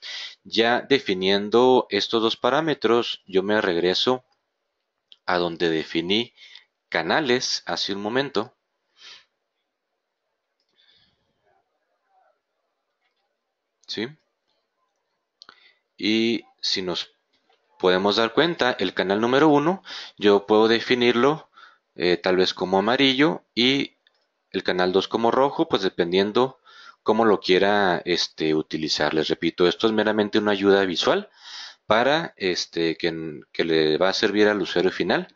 Speaker 1: Ya definiendo estos dos parámetros, yo me regreso a donde definí canales hace un momento ¿sí? Y si nos podemos dar cuenta, el canal número 1 yo puedo definirlo eh, tal vez como amarillo y el canal 2 como rojo, pues dependiendo cómo lo quiera este, utilizar. Les repito, esto es meramente una ayuda visual para este, que, le va a servir al usuario final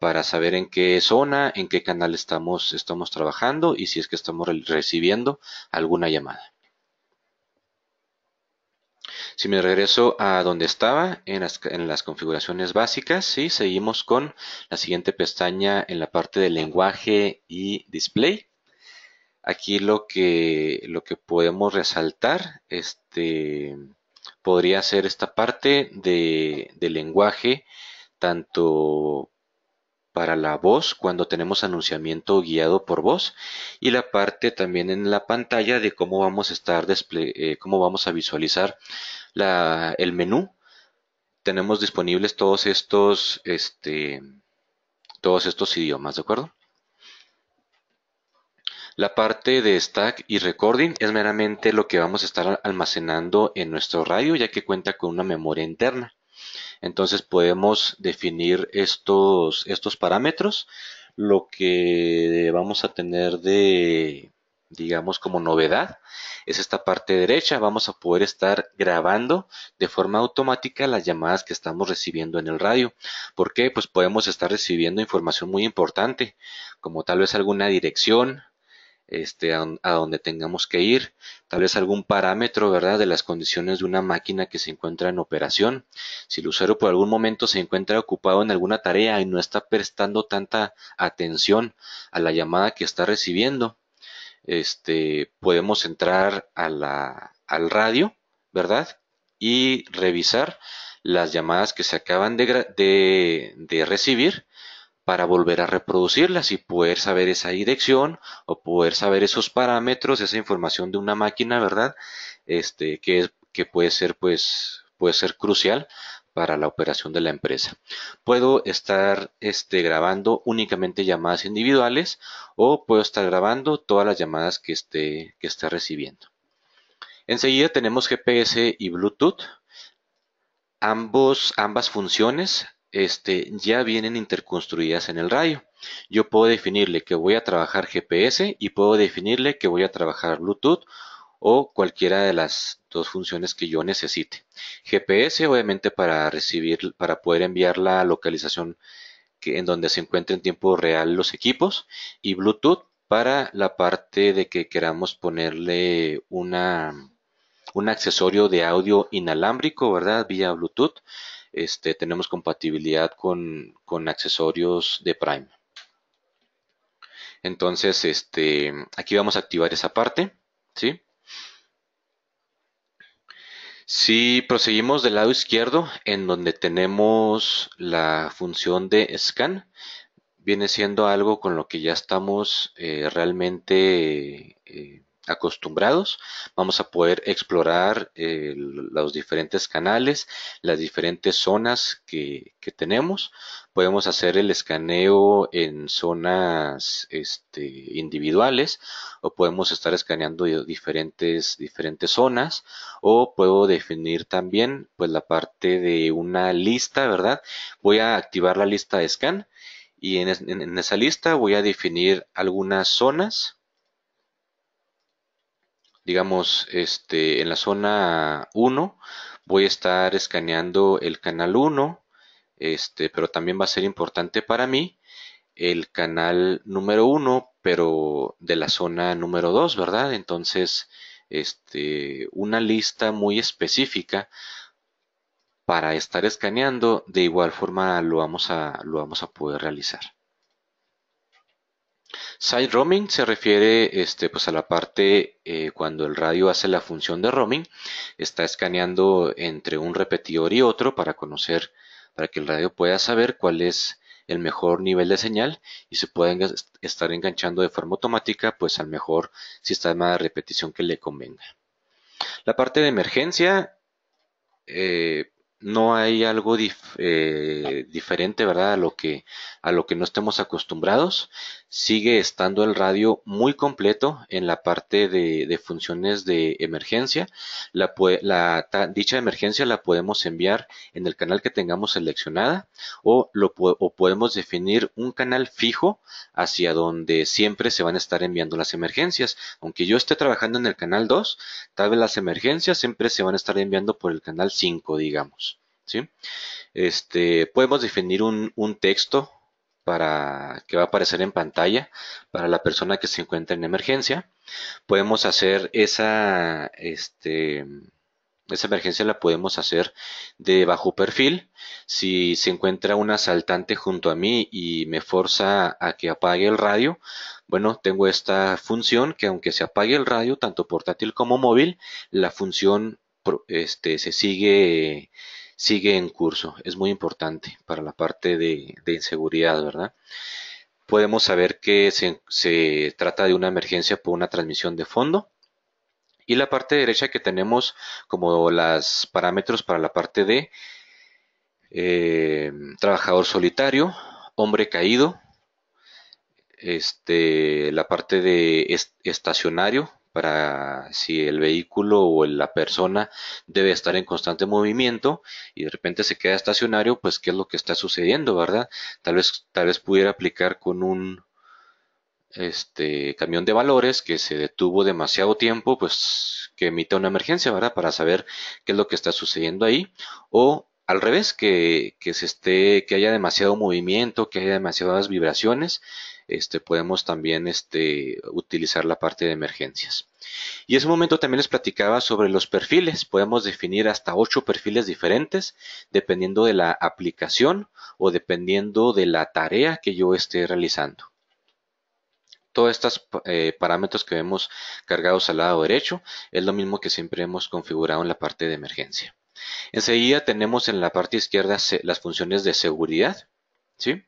Speaker 1: para saber en qué zona, en qué canal estamos trabajando y si es que estamos recibiendo alguna llamada. Si me regreso a donde estaba, en las, configuraciones básicas, ¿sí? seguimos con la siguiente pestaña en la parte de lenguaje y display. Aquí lo que, lo que podemos resaltar este, podría ser esta parte de, lenguaje, tanto para la voz cuando tenemos anunciamiento guiado por voz y la parte también en la pantalla de cómo vamos a estar eh, cómo vamos a visualizar el menú, tenemos disponibles todos estos, este, todos estos idiomas, ¿de acuerdo? La parte de stack y recording es meramente lo que vamos a estar almacenando en nuestro radio, ya que cuenta con una memoria interna. Entonces podemos definir estos, estos parámetros, lo que vamos a tener de, digamos como novedad es esta parte derecha. Vamos a poder estar grabando de forma automática las llamadas que estamos recibiendo en el radio. ¿Por qué? Pues podemos estar recibiendo información muy importante, como tal vez alguna dirección, este, a, a, donde tengamos que ir, tal vez algún parámetro, ¿verdad?, de las condiciones de una máquina que se encuentra en operación. Si el usuario por algún momento se encuentra ocupado en alguna tarea y no está prestando tanta atención a la llamada que está recibiendo, este, podemos entrar a la, al radio, ¿verdad? Y revisar las llamadas que se acaban de, de recibir para volver a reproducirlas y poder saber esa dirección o poder saber esos parámetros, esa información de una máquina, ¿verdad? Este, que, es, que puede ser, pues, puede ser crucial para la operación de la empresa. Puedo estar este, grabando únicamente llamadas individuales o puedo estar grabando todas las llamadas que esté, que esté recibiendo. Enseguida tenemos GPS y Bluetooth. Ambos, ambas funciones este, ya vienen interconstruidas en el radio. Yo puedo definirle que voy a trabajar GPS y puedo definirle que voy a trabajar Bluetooth o cualquiera de las dos funciones que yo necesite. GPS obviamente para recibir, para poder enviar la localización que, en donde se encuentren en tiempo real los equipos y Bluetooth para la parte de que queramos ponerle una, un accesorio de audio inalámbrico, ¿verdad? Vía Bluetooth. Este, tenemos compatibilidad con, con accesorios de Prime. Entonces, este, aquí vamos a activar esa parte, ¿sí? Si proseguimos del lado izquierdo, en donde tenemos la función de scan, viene siendo algo con lo que ya estamos eh, realmente eh, acostumbrados, vamos a poder explorar eh, los diferentes canales, las diferentes zonas que, tenemos. Podemos hacer el escaneo en zonas este, individuales o podemos estar escaneando diferentes, diferentes zonas o puedo definir también pues la parte de una lista, ¿verdad? Voy a activar la lista de scan y en esa lista voy a definir algunas zonas digamos, este, en la zona 1 voy a estar escaneando el canal 1, este, pero también va a ser importante para mí el canal número 1, pero de la zona número 2, ¿verdad? Entonces, este, una lista muy específica para estar escaneando, de igual forma lo vamos a, lo vamos a poder realizar. Side roaming se refiere este, pues a la parte eh, cuando el radio hace la función de roaming, está escaneando entre un repetidor y otro para conocer, para que el radio pueda saber cuál es el mejor nivel de señal y se pueda estar enganchando de forma automática pues al mejor sistema de repetición que le convenga. La parte de emergencia eh, no hay algo eh, diferente, ¿verdad? A lo, que, a lo que no estemos acostumbrados. Sigue estando el radio muy completo en la parte de, funciones de emergencia. La, dicha emergencia la podemos enviar en el canal que tengamos seleccionada o, lo, o podemos definir un canal fijo hacia donde siempre se van a estar enviando las emergencias. Aunque yo esté trabajando en el canal 2, tal vez las emergencias siempre se van a estar enviando por el canal 5, digamos. ¿sí? Este, podemos definir un, un texto para que va a aparecer en pantalla para la persona que se encuentra en emergencia. Podemos hacer esa, este, esa emergencia la podemos hacer de bajo perfil. Si se encuentra un asaltante junto a mí y me forza a que apague el radio, bueno, tengo esta función que aunque se apague el radio, tanto portátil como móvil, la función este, se sigue sigue en curso. Es muy importante para la parte de, inseguridad, ¿verdad? Podemos saber que se, trata de una emergencia por una transmisión de fondo. Y la parte derecha que tenemos como los parámetros para la parte de eh, trabajador solitario, hombre caído, este, la parte de estacionario, para si el vehículo o la persona debe estar en constante movimiento y de repente se queda estacionario, pues qué es lo que está sucediendo, ¿verdad? Tal vez, tal vez pudiera aplicar con un este camión de valores que se detuvo demasiado tiempo, pues que emita una emergencia, ¿verdad? Para saber qué es lo que está sucediendo ahí. O al revés, que, que se esté, que haya demasiado movimiento, que haya demasiadas vibraciones este, podemos también este, utilizar la parte de emergencias. Y en ese momento también les platicaba sobre los perfiles. Podemos definir hasta ocho perfiles diferentes dependiendo de la aplicación o dependiendo de la tarea que yo esté realizando. Todos estos eh, parámetros que vemos cargados al lado derecho es lo mismo que siempre hemos configurado en la parte de emergencia. Enseguida tenemos en la parte izquierda las funciones de seguridad. ¿sí?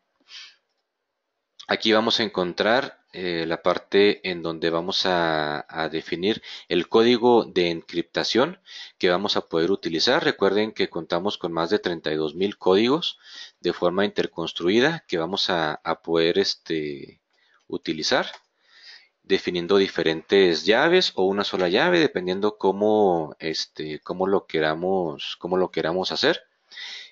Speaker 1: aquí vamos a encontrar eh, la parte en donde vamos a, definir el código de encriptación que vamos a poder utilizar. Recuerden que contamos con más de 32.000 códigos de forma interconstruida que vamos a, poder este, utilizar definiendo diferentes llaves o una sola llave dependiendo cómo, este, lo queramos, cómo lo queramos hacer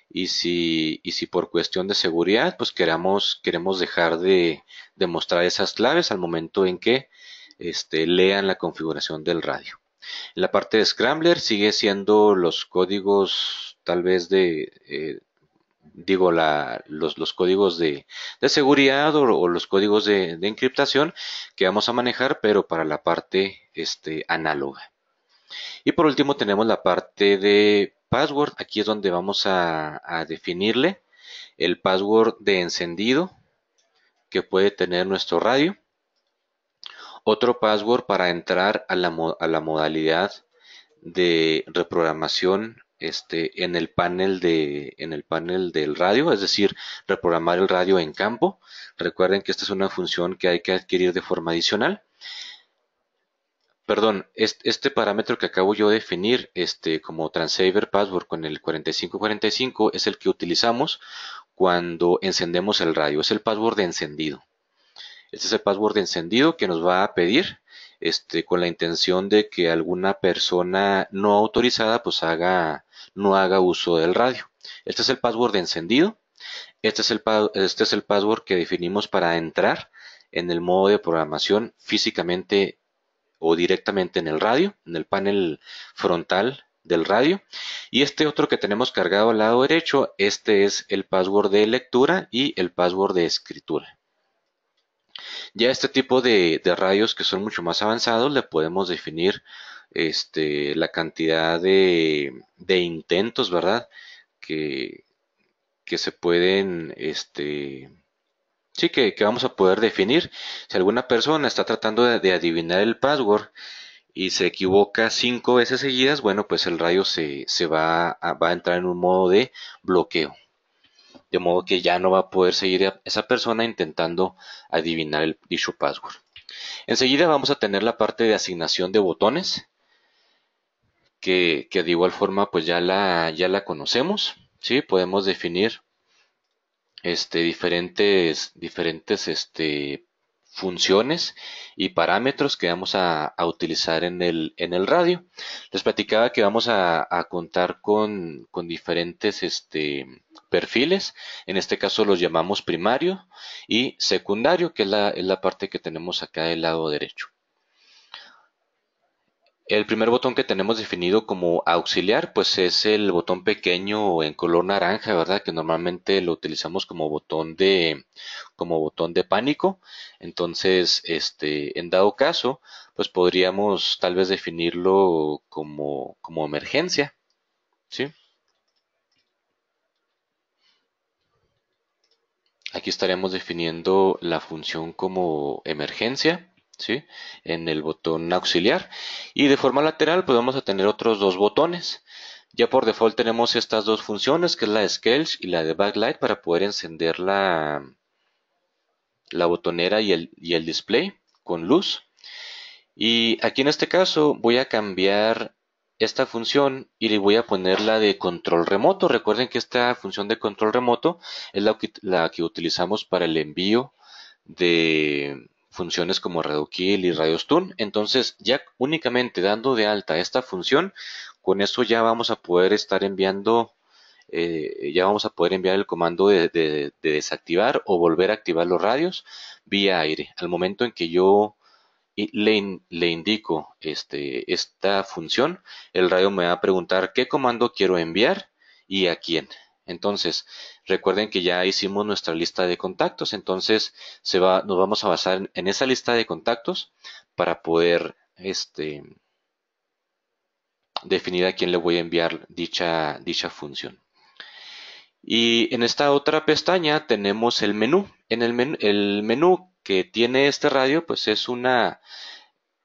Speaker 1: y si, si por cuestión de seguridad, pues queramos, queremos dejar de, mostrar esas claves al momento en que este, lean la configuración del radio. En la parte de Scrambler sigue siendo los códigos tal vez de, eh, digo, los, códigos de, seguridad o, los códigos de, de, encriptación que vamos a manejar, pero para la parte este, análoga. Y por último tenemos la parte de password. Aquí es donde vamos a, definirle el password de encendido que puede tener nuestro radio. Otro password para entrar a la, a la modalidad de reprogramación este, en, el panel de, en el panel del radio, es decir, reprogramar el radio en campo. Recuerden que esta es una función que hay que adquirir de forma adicional perdón, este parámetro que acabo yo de definir este, como Transceiver Password con el 4545 es el que utilizamos cuando encendemos el radio, es el password de encendido. Este es el password de encendido que nos va a pedir este, con la intención de que alguna persona no autorizada pues haga, no haga uso del radio. Este es el password de encendido. Este es el, este es el password que definimos para entrar en el modo de programación físicamente o directamente en el radio, en el panel frontal del radio. Y este otro que tenemos cargado al lado derecho, este es el password de lectura y el password de escritura. Ya este tipo de, radios que son mucho más avanzados le podemos definir este, la cantidad de, de intentos, ¿verdad? Que, que se pueden este, Sí, que, vamos a poder definir. Si alguna persona está tratando de, adivinar el password y se equivoca cinco veces seguidas, bueno, pues el radio se, va, a, entrar en un modo de bloqueo. De modo que ya no va a poder seguir esa persona intentando adivinar el dicho password. Enseguida vamos a tener la parte de asignación de botones, que, de igual forma pues ya la, ya la conocemos. ¿sí? Podemos definir este, diferentes, diferentes este, funciones y parámetros que vamos a, utilizar en el, en el, radio. Les platicaba que vamos a, contar con, con diferentes este, perfiles, en este caso los llamamos primario y secundario, que la, es la parte que tenemos acá del lado derecho. El primer botón que tenemos definido como auxiliar, pues es el botón pequeño en color naranja, ¿verdad? Que normalmente lo utilizamos como botón de, como botón de pánico. Entonces, este, en dado caso, pues podríamos tal vez definirlo como, como emergencia, ¿sí? Aquí estaríamos definiendo la función como emergencia en el botón auxiliar. Y de forma lateral pues vamos a tener otros dos botones. Ya por default tenemos estas dos funciones, que es la de Skelch y la de Backlight, para poder encender la, la botonera y el, y el display con luz. Y aquí en este caso voy a cambiar esta función y le voy a poner la de control remoto. Recuerden que esta función de control remoto es la que utilizamos para el envío de, funciones como Kill y radiostun. Entonces ya únicamente dando de alta esta función, con eso ya vamos a poder estar enviando, eh, ya vamos a poder enviar el comando de, desactivar o volver a activar los radios vía aire. Al momento en que yo le, le indico este, esta función, el radio me va a preguntar qué comando quiero enviar y a quién. Entonces, recuerden que ya hicimos nuestra lista de contactos, entonces nos vamos a basar en, esa lista de contactos para poder este, definir a quién le voy a enviar dicha, función. Y en esta otra pestaña tenemos el menú. En el menú, que tiene este radio, pues es una,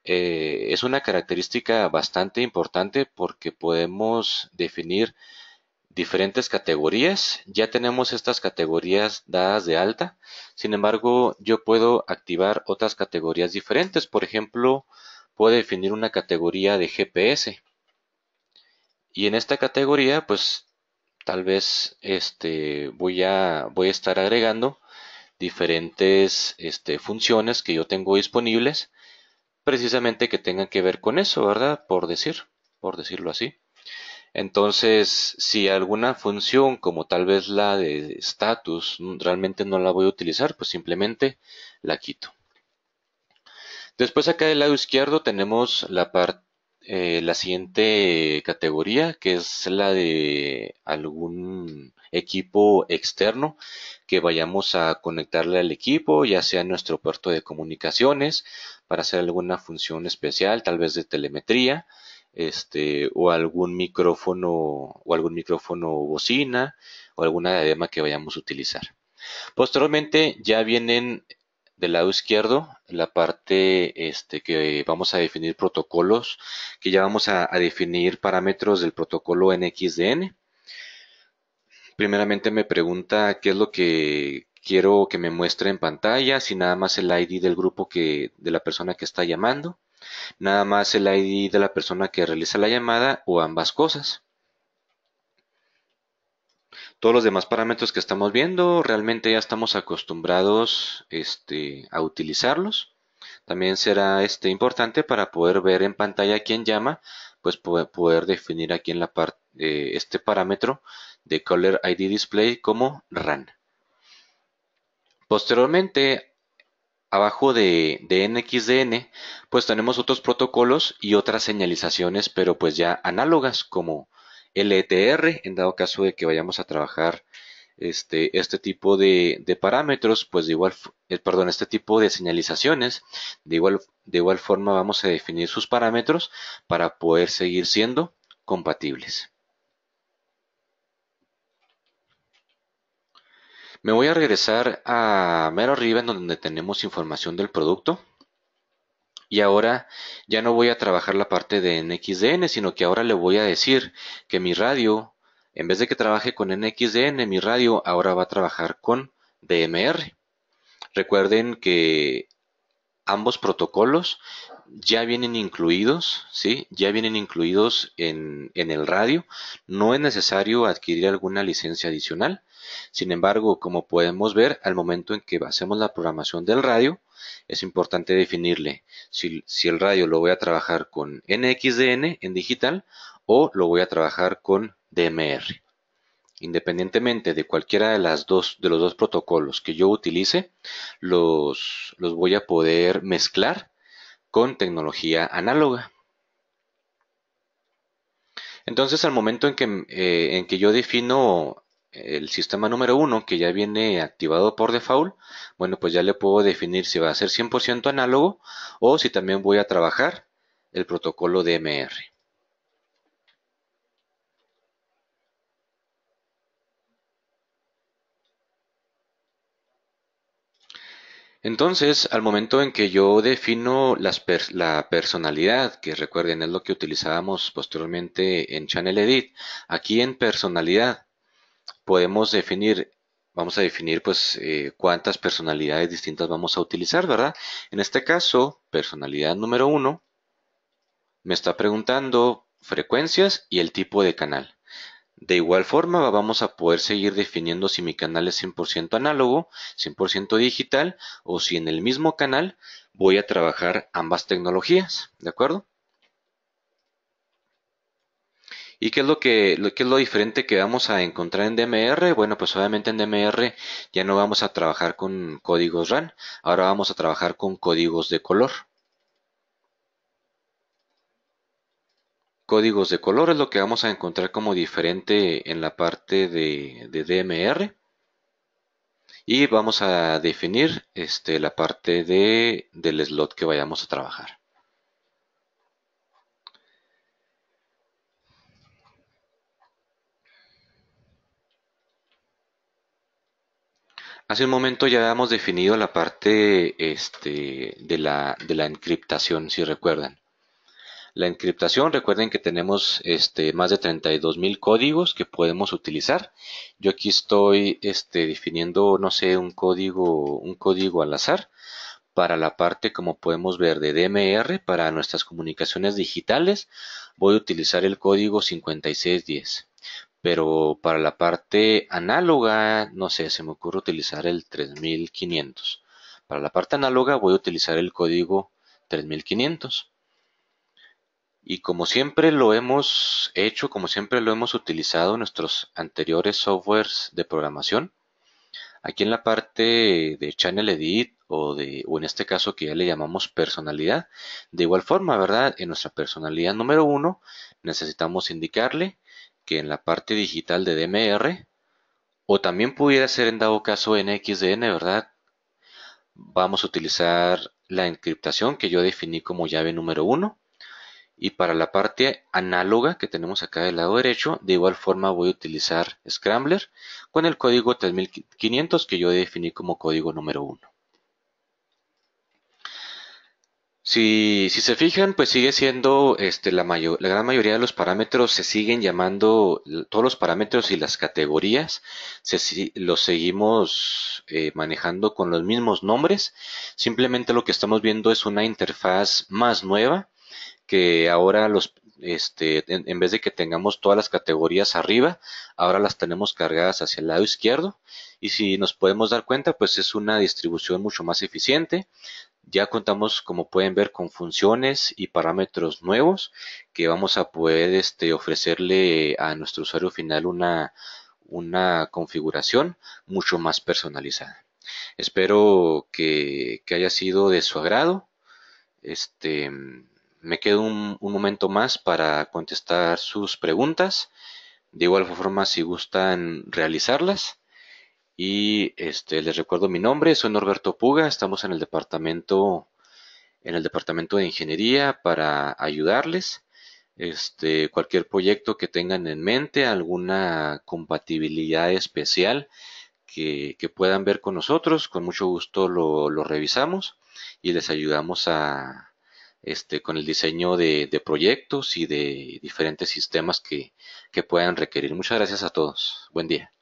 Speaker 1: eh, es una característica bastante importante porque podemos definir diferentes categorías. Ya tenemos estas categorías dadas de alta. Sin embargo, yo puedo activar otras categorías diferentes. Por ejemplo, puedo definir una categoría de GPS. Y en esta categoría, pues tal vez este, voy, a, voy a estar agregando diferentes este, funciones que yo tengo disponibles precisamente que tengan que ver con eso, ¿verdad? Por decir, por decirlo así. Entonces, si alguna función, como tal vez la de status, realmente no la voy a utilizar, pues simplemente la quito. Después acá del lado izquierdo tenemos la, eh, la siguiente categoría, que es la de algún equipo externo que vayamos a conectarle al equipo, ya sea nuestro puerto de comunicaciones, para hacer alguna función especial, tal vez de telemetría, este, o algún micrófono, o algún micrófono bocina, o alguna diadema que vayamos a utilizar. Posteriormente ya vienen del lado izquierdo la parte este, que vamos a definir protocolos, que ya vamos a, definir parámetros del protocolo NXDN. Primeramente me pregunta qué es lo que quiero que me muestre en pantalla, si nada más el ID del grupo que, de la persona que está llamando nada más el ID de la persona que realiza la llamada o ambas cosas. Todos los demás parámetros que estamos viendo realmente ya estamos acostumbrados este, a utilizarlos. También será este, importante para poder ver en pantalla quién llama, pues poder, definir aquí en la parte eh, este parámetro de Color ID Display como RAN. Posteriormente abajo de, NXDN, pues tenemos otros protocolos y otras señalizaciones, pero pues ya análogas como LTR, e en dado caso de que vayamos a trabajar este, este tipo de, parámetros, pues de igual, eh, perdón, este tipo de señalizaciones, de igual, de igual forma vamos a definir sus parámetros para poder seguir siendo compatibles. Me voy a regresar a mero arriba en donde tenemos información del producto. Y ahora ya no voy a trabajar la parte de NXDN, sino que ahora le voy a decir que mi radio, en vez de que trabaje con NXDN, mi radio ahora va a trabajar con DMR. Recuerden que ambos protocolos ya vienen incluidos, ¿sí? Ya vienen incluidos en, en, el radio. No es necesario adquirir alguna licencia adicional. Sin embargo, como podemos ver, al momento en que hacemos la programación del radio, es importante definirle si, el radio lo voy a trabajar con NXDN en digital o lo voy a trabajar con DMR. Independientemente de cualquiera de, las de los dos protocolos que yo utilice, los, voy a poder mezclar con tecnología análoga. Entonces, al momento en que eh, yo defino el sistema número 1 que ya viene activado por default, bueno, pues ya le puedo definir si va a ser 100% análogo o si también voy a trabajar el protocolo DMR. Entonces, al momento en que yo defino la personalidad, que recuerden es lo que utilizábamos posteriormente en Channel Edit, aquí en personalidad, podemos definir, vamos a definir pues eh, cuántas personalidades distintas vamos a utilizar, ¿verdad? En este caso, personalidad número uno, me está preguntando frecuencias y el tipo de canal. De igual forma vamos a poder seguir definiendo si mi canal es 100% análogo, 100% digital o si en el mismo canal voy a trabajar ambas tecnologías, ¿de acuerdo? ¿Y qué es lo que es lo diferente que vamos a encontrar en DMR? Bueno, pues obviamente en DMR ya no vamos a trabajar con códigos RAN, ahora vamos a trabajar con códigos de color. Códigos de color es lo que vamos a encontrar como diferente en la parte de, DMR. Y vamos a definir este, la parte del slot que vayamos a trabajar. Hace un momento ya habíamos definido la parte este, de, la, de, la, encriptación, si recuerdan. La encriptación, recuerden que tenemos este, más de 32.000 códigos que podemos utilizar. Yo aquí estoy este, definiendo, no sé, un código, un código al azar para la parte, como podemos ver, de DMR, para nuestras comunicaciones digitales, voy a utilizar el código 5610. Pero para la parte análoga, no sé, se me ocurre utilizar el 3500. Para la parte análoga voy a utilizar el código 3500. Y como siempre lo hemos hecho, como siempre lo hemos utilizado en nuestros anteriores softwares de programación, aquí en la parte de Channel Edit o, de, o en este caso que ya le llamamos personalidad, de igual forma, ¿verdad? En nuestra personalidad número 1 necesitamos indicarle que en la parte digital de DMR o también pudiera ser en dado caso en XDN, ¿verdad? Vamos a utilizar la encriptación que yo definí como llave número 1 y para la parte análoga que tenemos acá del lado derecho, de igual forma voy a utilizar Scrambler con el código 3500 que yo definí como código número 1. Si, se fijan, pues sigue siendo este, la, gran mayoría de los parámetros se siguen llamando, todos los parámetros y las categorías los seguimos eh, manejando con los mismos nombres. Simplemente lo que estamos viendo es una interfaz más nueva que ahora los, este, en, vez de que tengamos todas las categorías arriba, ahora las tenemos cargadas hacia el lado izquierdo. Y si nos podemos dar cuenta, pues es una distribución mucho más eficiente. Ya contamos, como pueden ver, con funciones y parámetros nuevos que vamos a poder este, ofrecerle a nuestro usuario final una, una configuración mucho más personalizada. Espero que, haya sido de su agrado. Este, me quedo un, momento más para contestar sus preguntas. De igual forma, si gustan realizarlas. Y este, les recuerdo mi nombre, soy Norberto Puga, estamos en el departamento, en el departamento de ingeniería para ayudarles. Este, cualquier proyecto que tengan en mente, alguna compatibilidad especial que, puedan ver con nosotros, con mucho gusto lo, revisamos y les ayudamos a, este, con el diseño de, proyectos y de diferentes sistemas que puedan requerir. Muchas gracias a todos. Buen día.